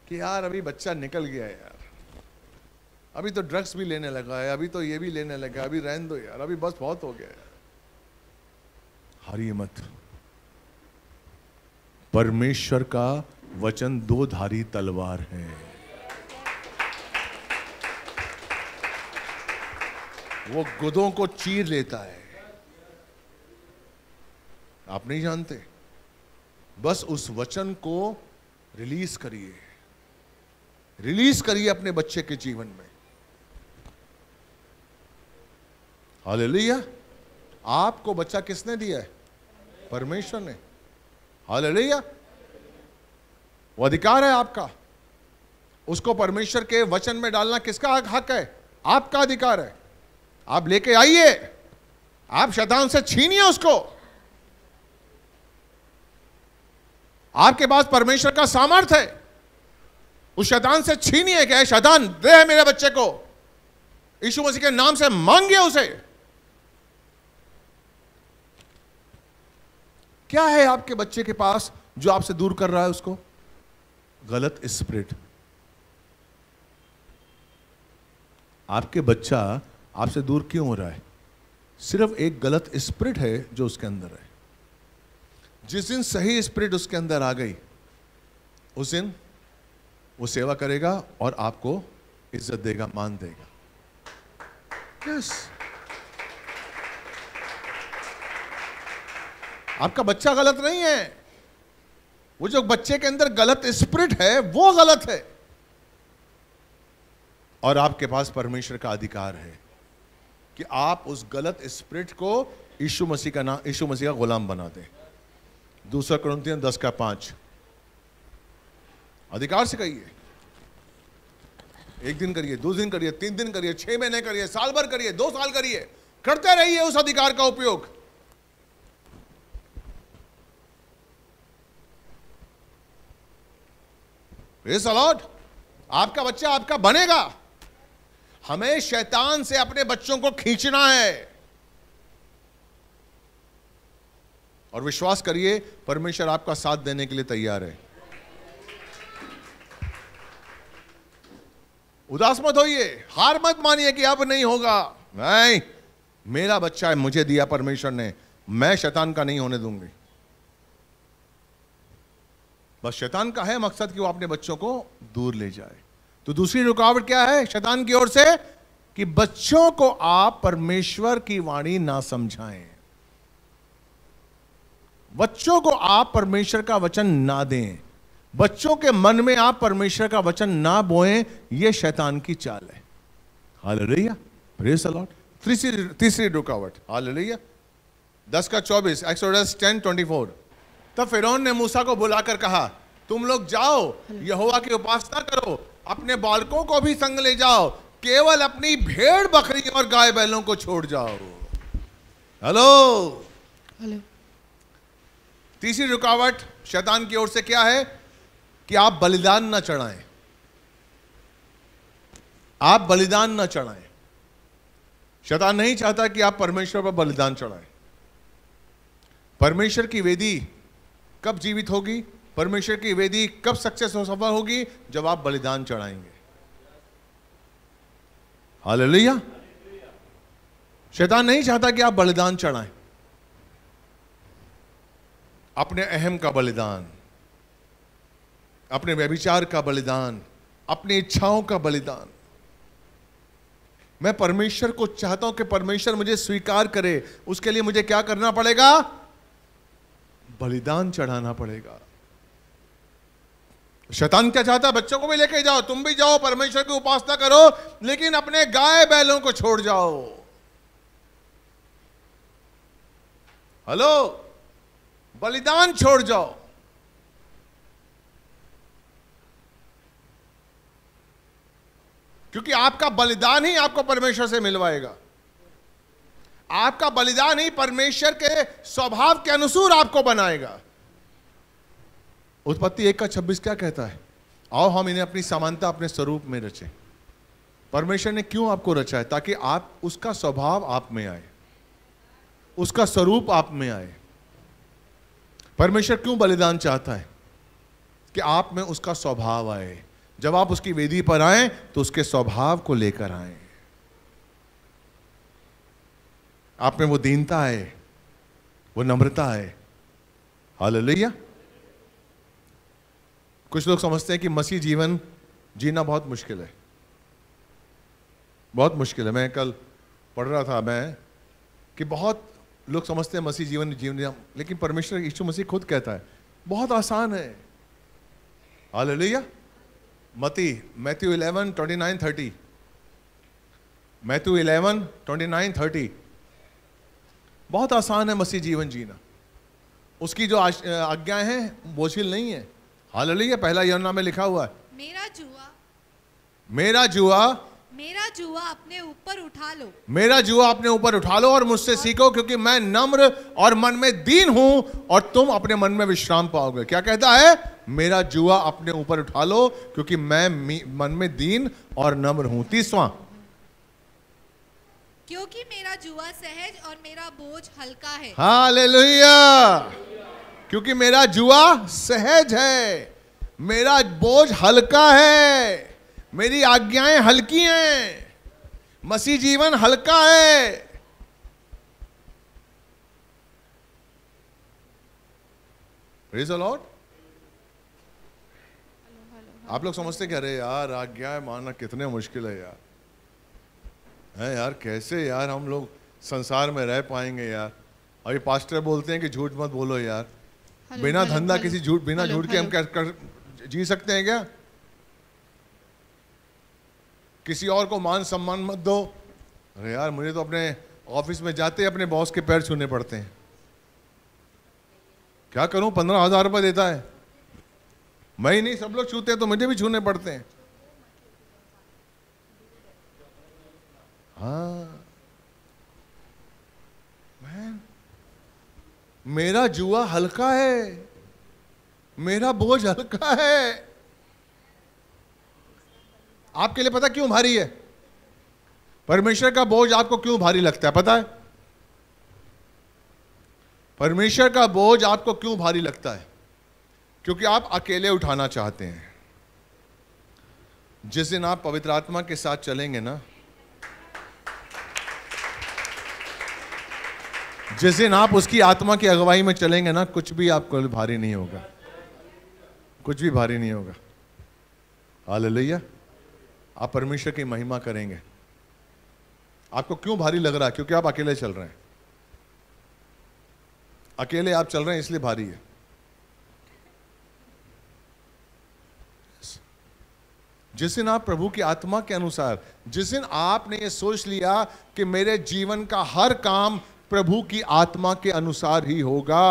कि यार अभी बच्चा निकल गया है यार अभी तो ड्रग्स भी लेने लगा है अभी तो ये भी लेने लगा है अभी रहन दो यार अभी बस बहुत हो गया है हारिए मत परमेश्वर का वचन दो धारी तलवार है वो गुदों को चीर लेता है आप नहीं जानते बस उस वचन को रिलीज करिए रिलीज करिए अपने बच्चे के जीवन में हालेलुया आपको बच्चा किसने दिया है परमेश्वर ने हालेलुया वो अधिकार है आपका उसको परमेश्वर के वचन में डालना किसका हक है आपका अधिकार है आप लेके आइए आप शैतान से छीनिए उसको आपके पास परमेश्वर का सामर्थ है उस शैतान से छीनिए क्या शैतान दे मेरे बच्चे को यीशु मसीह के नाम से मांगिए उसे क्या है आपके बच्चे के पास जो आपसे दूर कर रहा है उसको गलत स्प्रिट आपके बच्चा आपसे दूर क्यों हो रहा है सिर्फ एक गलत स्प्रिट है जो उसके अंदर है जिस दिन सही स्प्रिट उसके अंदर आ गई उस दिन वो सेवा करेगा और आपको इज्जत देगा मान देगा यस yes. आपका बच्चा गलत नहीं है वो जो बच्चे के अंदर गलत स्पिरिट है वो गलत है और आपके पास परमेश्वर का अधिकार है कि आप उस गलत स्पिरिट को यीशु मसीह का नाम यीशु मसीह का गुलाम बना दें दूसरा क्रंथियन दस का पांच अधिकार से कहिए एक दिन करिए दो दिन करिए तीन दिन करिए छह महीने करिए साल भर करिए दो साल करिए करते रहिए उस अधिकार का उपयोग प्रेस अलॉट आपका बच्चा आपका बनेगा हमें शैतान से अपने बच्चों को खींचना है और विश्वास करिए परमेश्वर आपका साथ देने के लिए तैयार है उदास मत होइए हार मत मानिए कि अब नहीं होगा नहीं मेरा बच्चा है मुझे दिया परमेश्वर ने मैं शैतान का नहीं होने दूंगी बस शैतान का है मकसद कि वो अपने बच्चों को दूर ले जाए तो दूसरी रुकावट क्या है शैतान की ओर से कि बच्चों को आप परमेश्वर की वाणी ना समझाएं बच्चों को आप परमेश्वर का वचन ना दें बच्चों के मन में आप परमेश्वर का वचन ना बोएं यह शैतान की चाल है हाल लिया प्रेस अलॉट तीसरी तीसरी रुकावट हाल रैया दस का चौबीस एक्सोडस टेन ट्वेंटी फोर तब तो फिरौन ने मूसा को बुलाकर कहा तुम लोग जाओ हम्म। यहोवा की उपासना करो अपने बालकों को भी संग ले जाओ केवल अपनी भेड़ बकरी और गाय बैलों को छोड़ जाओ हेलो हेलो तीसरी रुकावट शैतान की ओर से क्या है कि आप बलिदान ना चढ़ाएं आप बलिदान ना चढ़ाएं शैतान नहीं चाहता कि आप परमेश्वर पर बलिदान चढ़ाएं परमेश्वर की वेदी कब जीवित होगी परमेश्वर की वेदी कब सक्सेस हो सफल होगी जब आप बलिदान चढ़ाएंगे हाल लिया शैतान नहीं चाहता कि आप बलिदान चढ़ाएं अपने अहम का बलिदान अपने व्यभिचार का बलिदान अपनी इच्छाओं का बलिदान मैं परमेश्वर को चाहता हूं कि परमेश्वर मुझे स्वीकार करे उसके लिए मुझे क्या करना पड़ेगा बलिदान चढ़ाना पड़ेगा शैतान क्या चाहता है बच्चों को भी लेके जाओ तुम भी जाओ परमेश्वर की उपासना करो लेकिन अपने गाय बैलों को छोड़ जाओ हेलो बलिदान छोड़ जाओ क्योंकि आपका बलिदान ही आपको परमेश्वर से मिलवाएगा आपका बलिदान ही परमेश्वर के स्वभाव के अनुसूर आपको बनाएगा उत्पत्ति एक का छब्बीस क्या कहता है आओ हम इन्हें अपनी समानता अपने स्वरूप में रचें परमेश्वर ने क्यों आपको रचा है ताकि आप उसका स्वभाव आप में आए उसका स्वरूप आप में आए परमेश्वर क्यों बलिदान चाहता है कि आप में उसका स्वभाव आए जब आप उसकी वेदी पर आए तो उसके स्वभाव को लेकर आए आप में वो दीनता है वो नम्रता है हाल कुछ लोग समझते हैं कि मसीह जीवन जीना बहुत मुश्किल है बहुत मुश्किल है मैं कल पढ़ रहा था मैं कि बहुत लोग समझते हैं मसीह जीवन जीवन लेकिन परमेश्वर यीशु मसीह खुद कहता है बहुत आसान है हाल मती Matthew eleven twenty nine thirty Matthew eleven twenty nine thirty बहुत आसान है मसीह जीवन जीना उसकी जो आज्ञाएं हैं बोझिल नहीं है हाल ही पहला यौना में लिखा हुआ है मेरा जुआ मेरा जुआ मेरा जुआ अपने ऊपर उठा लो मेरा जुआ अपने ऊपर उठा लो और मुझसे सीखो क्योंकि मैं नम्र और मन में दीन हूं और तुम अपने मन में विश्राम पाओगे क्या कहता है मेरा जुआ अपने ऊपर उठा लो क्योंकि मैं मन में दीन और नम्र हूं तीसवा क्योंकि मेरा जुआ सहज और मेरा बोझ हल्का है लोहिया क्योंकि मेरा जुआ सहज है मेरा बोझ हल्का है मेरी आज्ञाएं हल्की हैं मसीह जीवन हल्का है लॉर्ड आप लोग समझते क्या रहे यार आज्ञाएं मानना कितने मुश्किल है यार हैं यार कैसे यार हम लोग संसार में रह पाएंगे यार और ये पास्टर बोलते हैं कि झूठ मत बोलो यार हलो, बिना धंधा किसी झूठ बिना झूठ के हम कर, कर जी सकते हैं क्या किसी और को मान सम्मान मत दो अरे यार मुझे तो अपने ऑफिस में जाते अपने बॉस के पैर छूने पड़ते हैं क्या करूं पंद्रह हजार रुपये देता है मैं ही नहीं सब लोग छूते हैं तो मुझे भी छूने पड़ते हैं हाँ मेरा जुआ हल्का है मेरा बोझ हल्का है आपके लिए पता क्यों भारी है परमेश्वर का बोझ आपको क्यों भारी लगता है पता है परमेश्वर का बोझ आपको क्यों भारी लगता है क्योंकि आप अकेले उठाना चाहते हैं जिस दिन आप पवित्र आत्मा के साथ चलेंगे ना जिस दिन आप उसकी आत्मा की अगुवाई में चलेंगे ना कुछ भी आपको भारी नहीं होगा कुछ भी भारी नहीं होगा हालेलुया आप परमेश्वर की महिमा करेंगे आपको क्यों भारी लग रहा है क्योंकि आप अकेले चल रहे हैं अकेले आप चल रहे हैं इसलिए भारी है जिस दिन आप प्रभु की आत्मा के अनुसार जिस दिन आपने ये सोच लिया कि मेरे जीवन का हर काम प्रभु की आत्मा के अनुसार ही होगा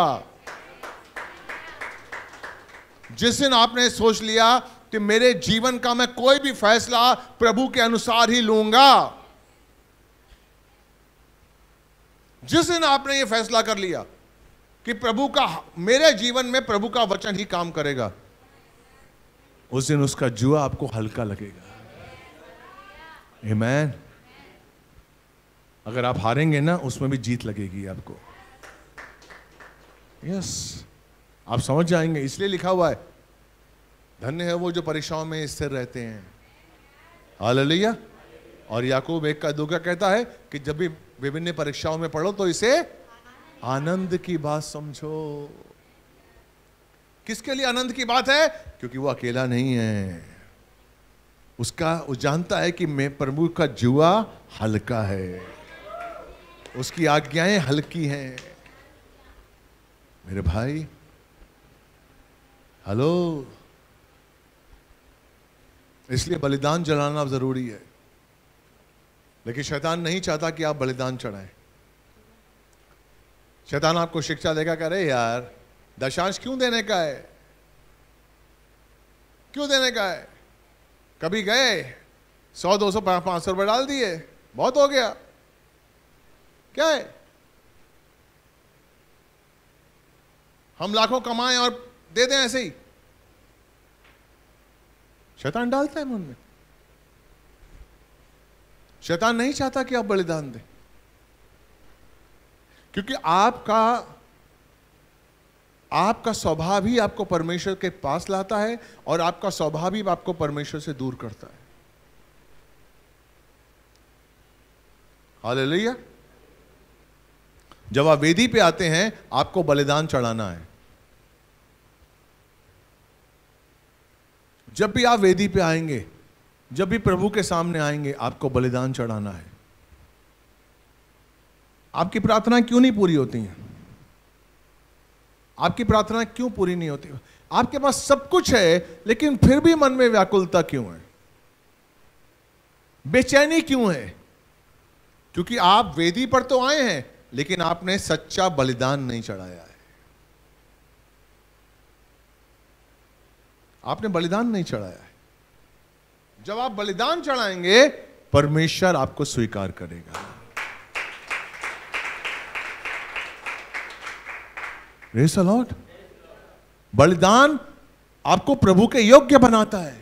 जिस दिन आपने सोच लिया कि मेरे जीवन का मैं कोई भी फैसला प्रभु के अनुसार ही लूंगा जिस दिन आपने ये फैसला कर लिया कि प्रभु का मेरे जीवन में प्रभु का वचन ही काम करेगा उस दिन उसका जुआ आपको हल्का लगेगा मैन अगर आप हारेंगे ना उसमें भी जीत लगेगी आपको यस आप समझ जाएंगे इसलिए लिखा हुआ है धन्य है वो जो परीक्षाओं में स्थिर रहते हैं हालेलुया और याकूब एक का दूगा कहता है कि जब भी विभिन्न परीक्षाओं में पढ़ो तो इसे आनंद की बात समझो किसके लिए आनंद की बात है क्योंकि वो अकेला नहीं है उसका वो जानता है कि मैं प्रभु का जुआ हल्का है उसकी आज्ञाएं हल्की हैं मेरे भाई हेलो इसलिए बलिदान जलाना जरूरी है लेकिन शैतान नहीं चाहता कि आप बलिदान चढ़ाएं शैतान आपको शिक्षा देगा कह रहे यार दशांश क्यों देने का है क्यों देने का है कभी गए सौ दो सौ पांच सौ रुपये डाल दिए बहुत हो गया क्या है हम लाखों कमाए और दे दें ऐसे ही शैतान डालता है मन में शैतान नहीं चाहता कि आप बलिदान दें क्योंकि आपका आपका स्वभाव ही आपको परमेश्वर के पास लाता है और आपका स्वभाव ही आपको परमेश्वर से दूर करता है लिया जब आप वेदी पे आते हैं आपको बलिदान चढ़ाना है जब भी आप वेदी पे आएंगे जब भी प्रभु के सामने आएंगे आपको बलिदान चढ़ाना है आपकी प्रार्थना क्यों नहीं पूरी होती है आपकी प्रार्थना क्यों पूरी नहीं होती आपके पास सब कुछ है लेकिन फिर भी मन में व्याकुलता क्यों है बेचैनी क्यों है क्योंकि आप वेदी पर तो आए हैं लेकिन आपने सच्चा बलिदान नहीं चढ़ाया है आपने बलिदान नहीं चढ़ाया है जब आप बलिदान चढ़ाएंगे परमेश्वर आपको स्वीकार करेगा रेस बलिदान आपको प्रभु के योग्य बनाता है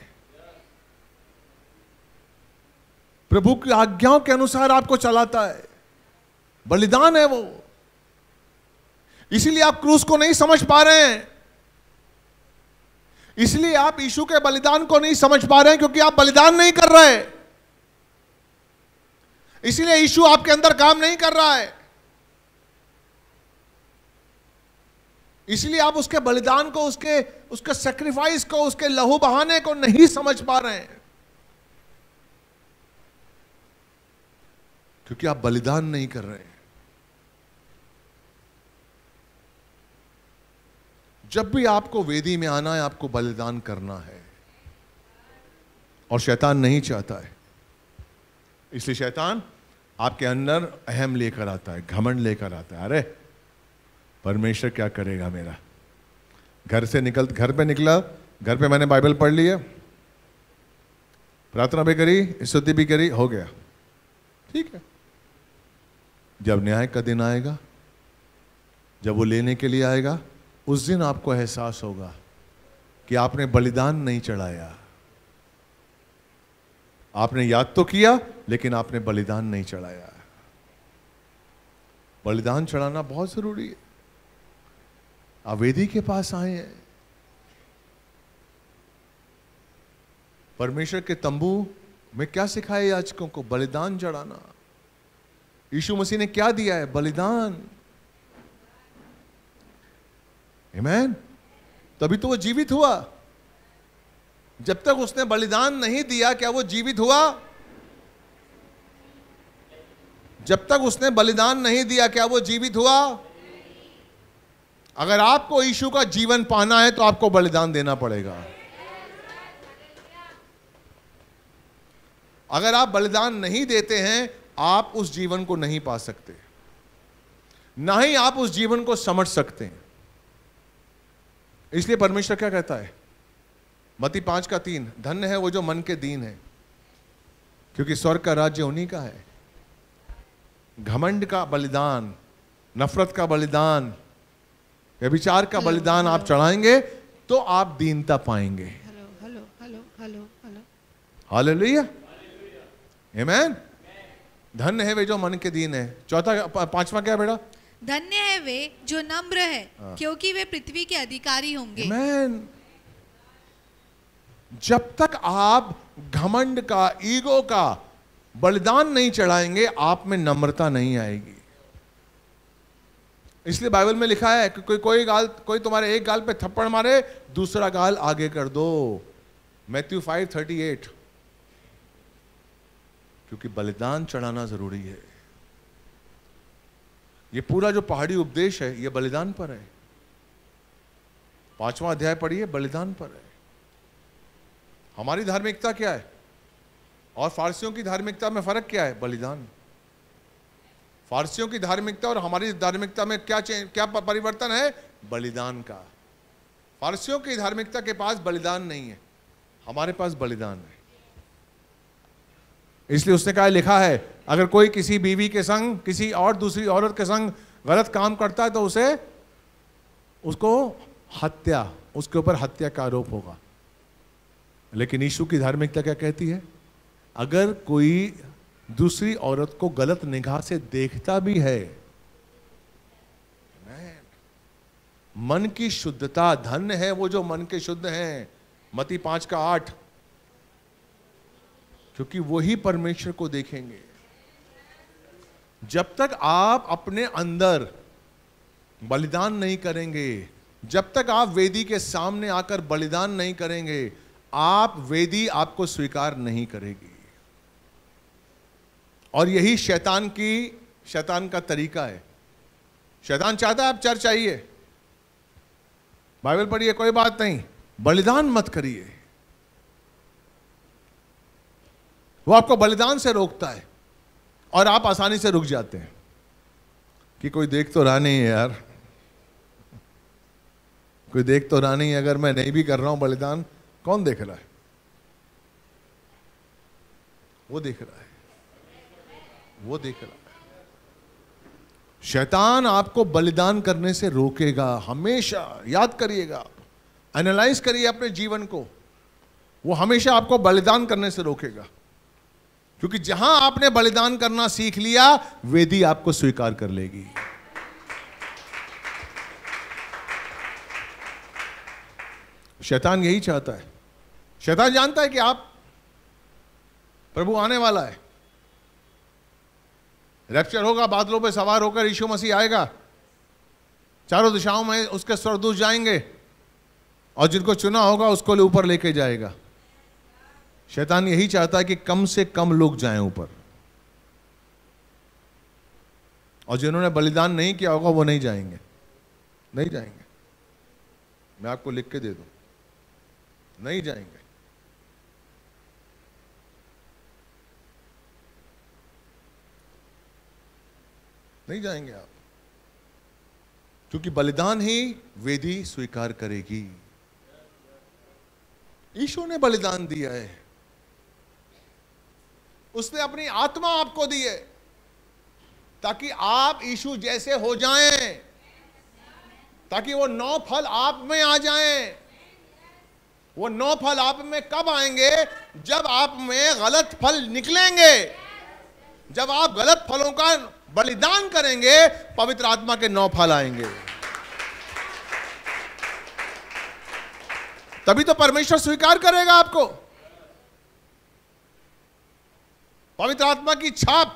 प्रभु की आज्ञाओं के अनुसार आपको चलाता है बलिदान है वो इसीलिए आप क्रूस को नहीं समझ पा रहे हैं इसलिए आप यीशु के बलिदान को नहीं समझ पा रहे हैं क्योंकि आप बलिदान नहीं कर रहे इसलिए यीशु आपके अंदर काम नहीं कर रहा है इसलिए आप उसके बलिदान को उसके उसके सेक्रीफाइस को उसके लहू बहाने को नहीं समझ पा रहे हैं क्योंकि आप बलिदान नहीं कर रहे हैं जब भी आपको वेदी में आना है आपको बलिदान करना है और शैतान नहीं चाहता है इसलिए शैतान आपके अंदर अहम लेकर आता है घमंड लेकर आता है अरे परमेश्वर क्या करेगा मेरा घर से निकल घर पे निकला घर पे मैंने बाइबल पढ़ ली है प्रार्थना भी करी स्तुति भी करी हो गया ठीक है जब न्याय का दिन आएगा जब वो लेने के लिए आएगा उस दिन आपको एहसास होगा कि आपने बलिदान नहीं चढ़ाया आपने याद तो किया लेकिन आपने बलिदान नहीं चढ़ाया बलिदान चढ़ाना बहुत जरूरी है आवेदी के पास आए हैं परमेश्वर के तंबू में क्या सिखाया याचकों को बलिदान चढ़ाना यीशु मसीह ने क्या दिया है बलिदान Amen. तभी तो वो जीवित हुआ जब तक उसने बलिदान नहीं दिया क्या वो जीवित हुआ जब तक उसने बलिदान नहीं दिया क्या वो जीवित हुआ अगर आपको यीशु का जीवन पाना है तो आपको बलिदान देना पड़ेगा अगर आप बलिदान नहीं देते हैं आप उस जीवन को नहीं पा सकते ना ही आप उस जीवन को समझ सकते हैं इसलिए परमेश्वर क्या कहता है मती पांच का तीन धन्य है वो जो मन के दीन है क्योंकि स्वर्ग का राज्य उन्हीं का है घमंड का बलिदान नफरत का बलिदान व्यभिचार का बलिदान आप चढ़ाएंगे तो आप दीनता पाएंगे हाल लोहिया धन्य है वे जो मन के दीन है चौथा पांचवा क्या बेटा धन्य है वे जो नम्र है हाँ। क्योंकि वे पृथ्वी के अधिकारी होंगे Amen. जब तक आप घमंड का ईगो का बलिदान नहीं चढ़ाएंगे आप में नम्रता नहीं आएगी इसलिए बाइबल में लिखा है कि कोई कोई गाल कोई तुम्हारे एक गाल पे थप्पड़ मारे दूसरा गाल आगे कर दो मैथ्यू फाइव थर्टी एट क्योंकि बलिदान चढ़ाना जरूरी है ये पूरा जो पहाड़ी उपदेश है ये बलिदान पर है पांचवा अध्याय पढ़िए बलिदान पर है हमारी धार्मिकता क्या है और फारसियों की धार्मिकता में फर्क क्या है बलिदान फारसियों की धार्मिकता और हमारी धार्मिकता में क्या क्या परिवर्तन है बलिदान का फारसियों की धार्मिकता के पास बलिदान नहीं है हमारे पास बलिदान है इसलिए उसने कहा लिखा है अगर कोई किसी बीवी के संग किसी और दूसरी औरत के संग गलत काम करता है तो उसे उसको हत्या उसके ऊपर हत्या का आरोप होगा लेकिन यीशु की धार्मिकता क्या कहती है अगर कोई दूसरी औरत को गलत निगाह से देखता भी है मन की शुद्धता धन है वो जो मन के शुद्ध हैं मती पांच का आठ क्योंकि वही परमेश्वर को देखेंगे जब तक आप अपने अंदर बलिदान नहीं करेंगे जब तक आप वेदी के सामने आकर बलिदान नहीं करेंगे आप वेदी आपको स्वीकार नहीं करेगी और यही शैतान की शैतान का तरीका है शैतान चाहता है आप चर्च आइए बाइबल पढ़िए कोई बात नहीं बलिदान मत करिए वो आपको बलिदान से रोकता है और आप आसानी से रुक जाते हैं कि कोई देख तो रहा नहीं है यार कोई देख तो रहा नहीं है अगर मैं नहीं भी कर रहा हूं बलिदान कौन देख रहा है वो देख रहा है वो देख रहा है शैतान आपको बलिदान करने से रोकेगा हमेशा याद करिएगा एनालाइज करिए अपने जीवन को वो हमेशा आपको बलिदान करने से रोकेगा क्योंकि जहां आपने बलिदान करना सीख लिया वेदी आपको स्वीकार कर लेगी शैतान यही चाहता है शैतान जानता है कि आप प्रभु आने वाला है रैप्चर होगा बादलों पे सवार होकर यीशु मसीह आएगा चारों दिशाओं में उसके स्वरदूत जाएंगे और जिनको चुना होगा उसको ऊपर लेके जाएगा शैतान यही चाहता है कि कम से कम लोग जाएं ऊपर और जिन्होंने बलिदान नहीं किया होगा वो नहीं जाएंगे नहीं जाएंगे मैं आपको लिख के दे दू नहीं जाएंगे नहीं जाएंगे आप क्योंकि बलिदान ही वेदी स्वीकार करेगी ईशु ने बलिदान दिया है उसने अपनी आत्मा आपको दी है ताकि आप ईशु जैसे हो जाएं ताकि वो नौ फल आप में आ जाएं वो नौ फल आप में कब आएंगे जब आप में गलत फल निकलेंगे जब आप गलत फलों का बलिदान करेंगे पवित्र आत्मा के नौ फल आएंगे तभी तो परमेश्वर स्वीकार करेगा आपको पवित्र आत्मा की छाप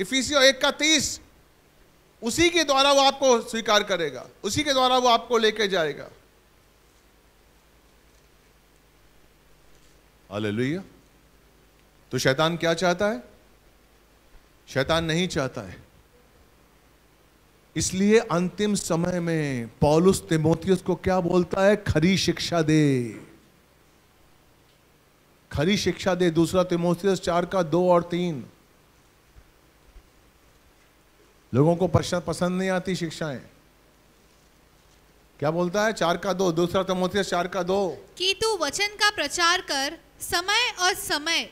इफिसियो एक का तीस उसी के द्वारा वो आपको स्वीकार करेगा उसी के द्वारा वो आपको लेके जाएगा अले तो शैतान क्या चाहता है शैतान नहीं चाहता है इसलिए अंतिम समय में पॉलुस तिमोथियस को क्या बोलता है खरी शिक्षा दे खरी शिक्षा दे दूसरा तिमोथियस चार का दो और तीन लोगों को पसंद पसंद नहीं आती शिक्षाएं क्या बोलता है चार का दो दूसरा तमोथियस चार का दो कि तू वचन का प्रचार कर समय और समय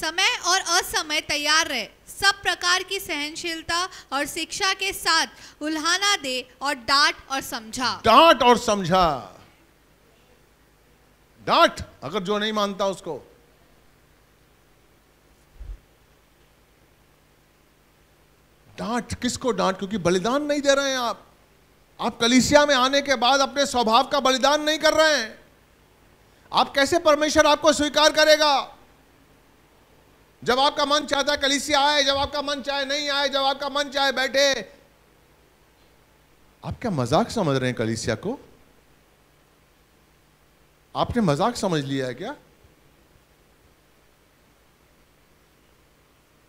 समय और असमय तैयार रहे सब प्रकार की सहनशीलता और शिक्षा के साथ उल्हाना दे और डांट और समझा डांट और समझा डांट अगर जो नहीं मानता उसको डांट किसको डांट क्योंकि बलिदान नहीं दे रहे हैं आप आप कलिसिया में आने के बाद अपने स्वभाव का बलिदान नहीं कर रहे हैं आप कैसे परमेश्वर आपको स्वीकार करेगा जब आपका मन चाहता है कलिसिया आए जब आपका मन चाहे नहीं आए जब आपका मन चाहे बैठे आप क्या मजाक समझ रहे हैं कलिसिया को आपने मजाक समझ लिया है क्या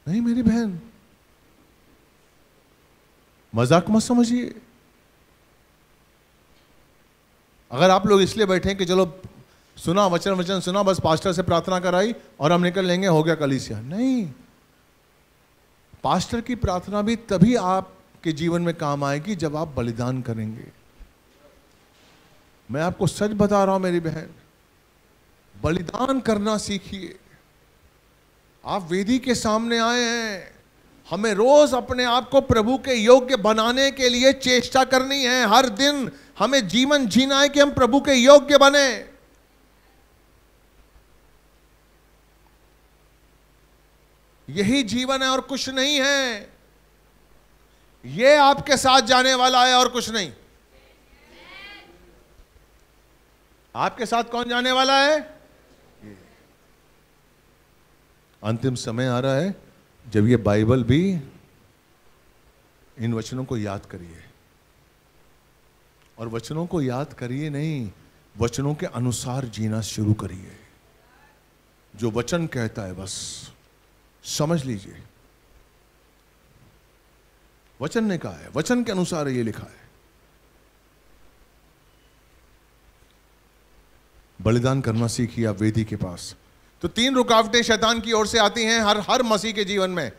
नहीं मेरी बहन मजाक मत समझिए अगर आप लोग इसलिए बैठे हैं कि चलो सुना वचन वचन सुना बस पास्टर से प्रार्थना कराई और हम निकल लेंगे हो गया कलीसिया नहीं पास्टर की प्रार्थना भी तभी आपके जीवन में काम आएगी जब आप बलिदान करेंगे मैं आपको सच बता रहा हूं मेरी बहन बलिदान करना सीखिए आप वेदी के सामने आए हैं हमें रोज अपने आप को प्रभु के योग्य बनाने के लिए चेष्टा करनी है हर दिन हमें जीवन जीना है कि हम प्रभु के योग्य बने यही जीवन है और कुछ नहीं है यह आपके साथ जाने वाला है और कुछ नहीं आपके साथ कौन जाने वाला है अंतिम समय आ रहा है जब ये बाइबल भी इन वचनों को याद करिए और वचनों को याद करिए नहीं वचनों के अनुसार जीना शुरू करिए जो वचन कहता है बस समझ लीजिए वचन ने कहा है वचन के अनुसार ये लिखा है बलिदान करना सीखिए आप वेदी के पास तो तीन रुकावटें शैतान की ओर से आती हैं हर हर मसीह के जीवन में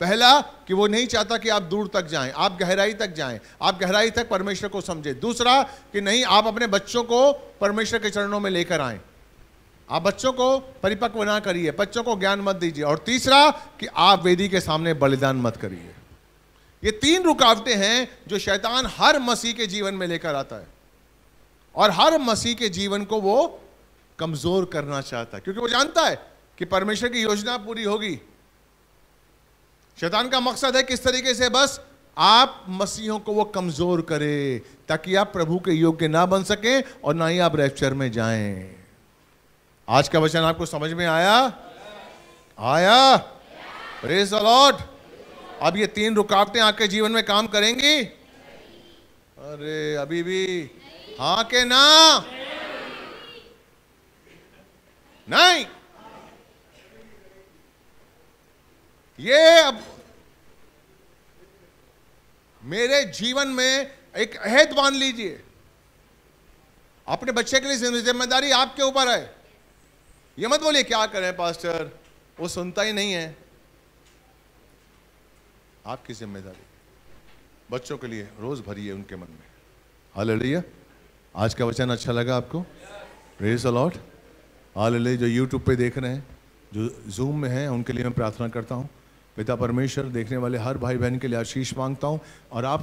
पहला कि वो नहीं चाहता कि आप दूर तक जाएं आप गहराई तक जाएं आप गहराई तक परमेश्वर को समझें दूसरा कि नहीं आप अपने बच्चों को परमेश्वर के चरणों में लेकर आएं आप बच्चों को परिपक्व ना करिए बच्चों को ज्ञान मत दीजिए और तीसरा कि आप वेदी के सामने बलिदान मत करिए ये तीन रुकावटें हैं जो शैतान हर मसीह के जीवन में लेकर आता है और हर मसीह के जीवन को वो कमजोर करना चाहता है क्योंकि वो जानता है कि परमेश्वर की योजना पूरी होगी शैतान का मकसद है किस तरीके से बस आप मसीहों को वो कमजोर करे ताकि आप प्रभु के योग्य ना बन सके और ना ही आप रेपचर में जाएं। आज का वचन आपको समझ में आया आया प्रेज अलॉट अब ये तीन रुकावटें आपके जीवन में काम करेंगी अरे अभी भी हाँ के ना नहीं ये अब मेरे जीवन में एक अहद बांध लीजिए अपने बच्चे के लिए जिम्मेदारी आपके ऊपर है ये मत बोलिए क्या करें पास्टर वो सुनता ही नहीं है आपकी जिम्मेदारी बच्चों के लिए रोज भरी है उनके मन में हाल आज का वचन अच्छा लगा आपको रेस अलॉट आल जो यूट्यूब पे देख रहे हैं जो जूम में हैं उनके लिए मैं प्रार्थना करता हूँ पिता परमेश्वर देखने वाले हर भाई बहन के लिए आशीष मांगता हूँ और आप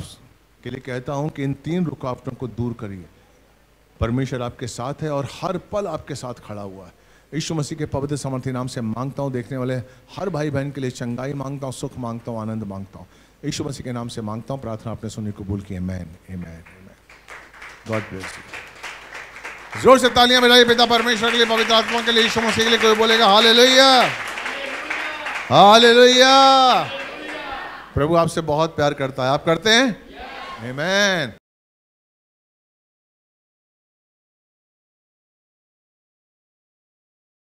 के लिए कहता हूँ कि इन तीन रुकावटों को दूर करिए परमेश्वर आपके साथ है और हर पल आपके साथ खड़ा हुआ है यीशु मसीह के पवित्र समर्थ्य नाम से मांगता हूँ देखने वाले हर भाई बहन के लिए चंगाई मांगता हूँ सुख मांगता हूँ आनंद मांगता हूँ यीशु मसीह के नाम से मांगता हूँ प्रार्थना आपने सुनने कबूल की की मैन ए मैन ए मैन गॉड ब्लेस यू जोर से तालियां बजाइए पिता परमेश्वर के लिए पवित्र आत्मा के लिए यीशु मसीह के लिए कोई बोलेगा हाले लोहिया हाल लोहिया प्रभु आपसे बहुत प्यार करता है आप करते हैं मैन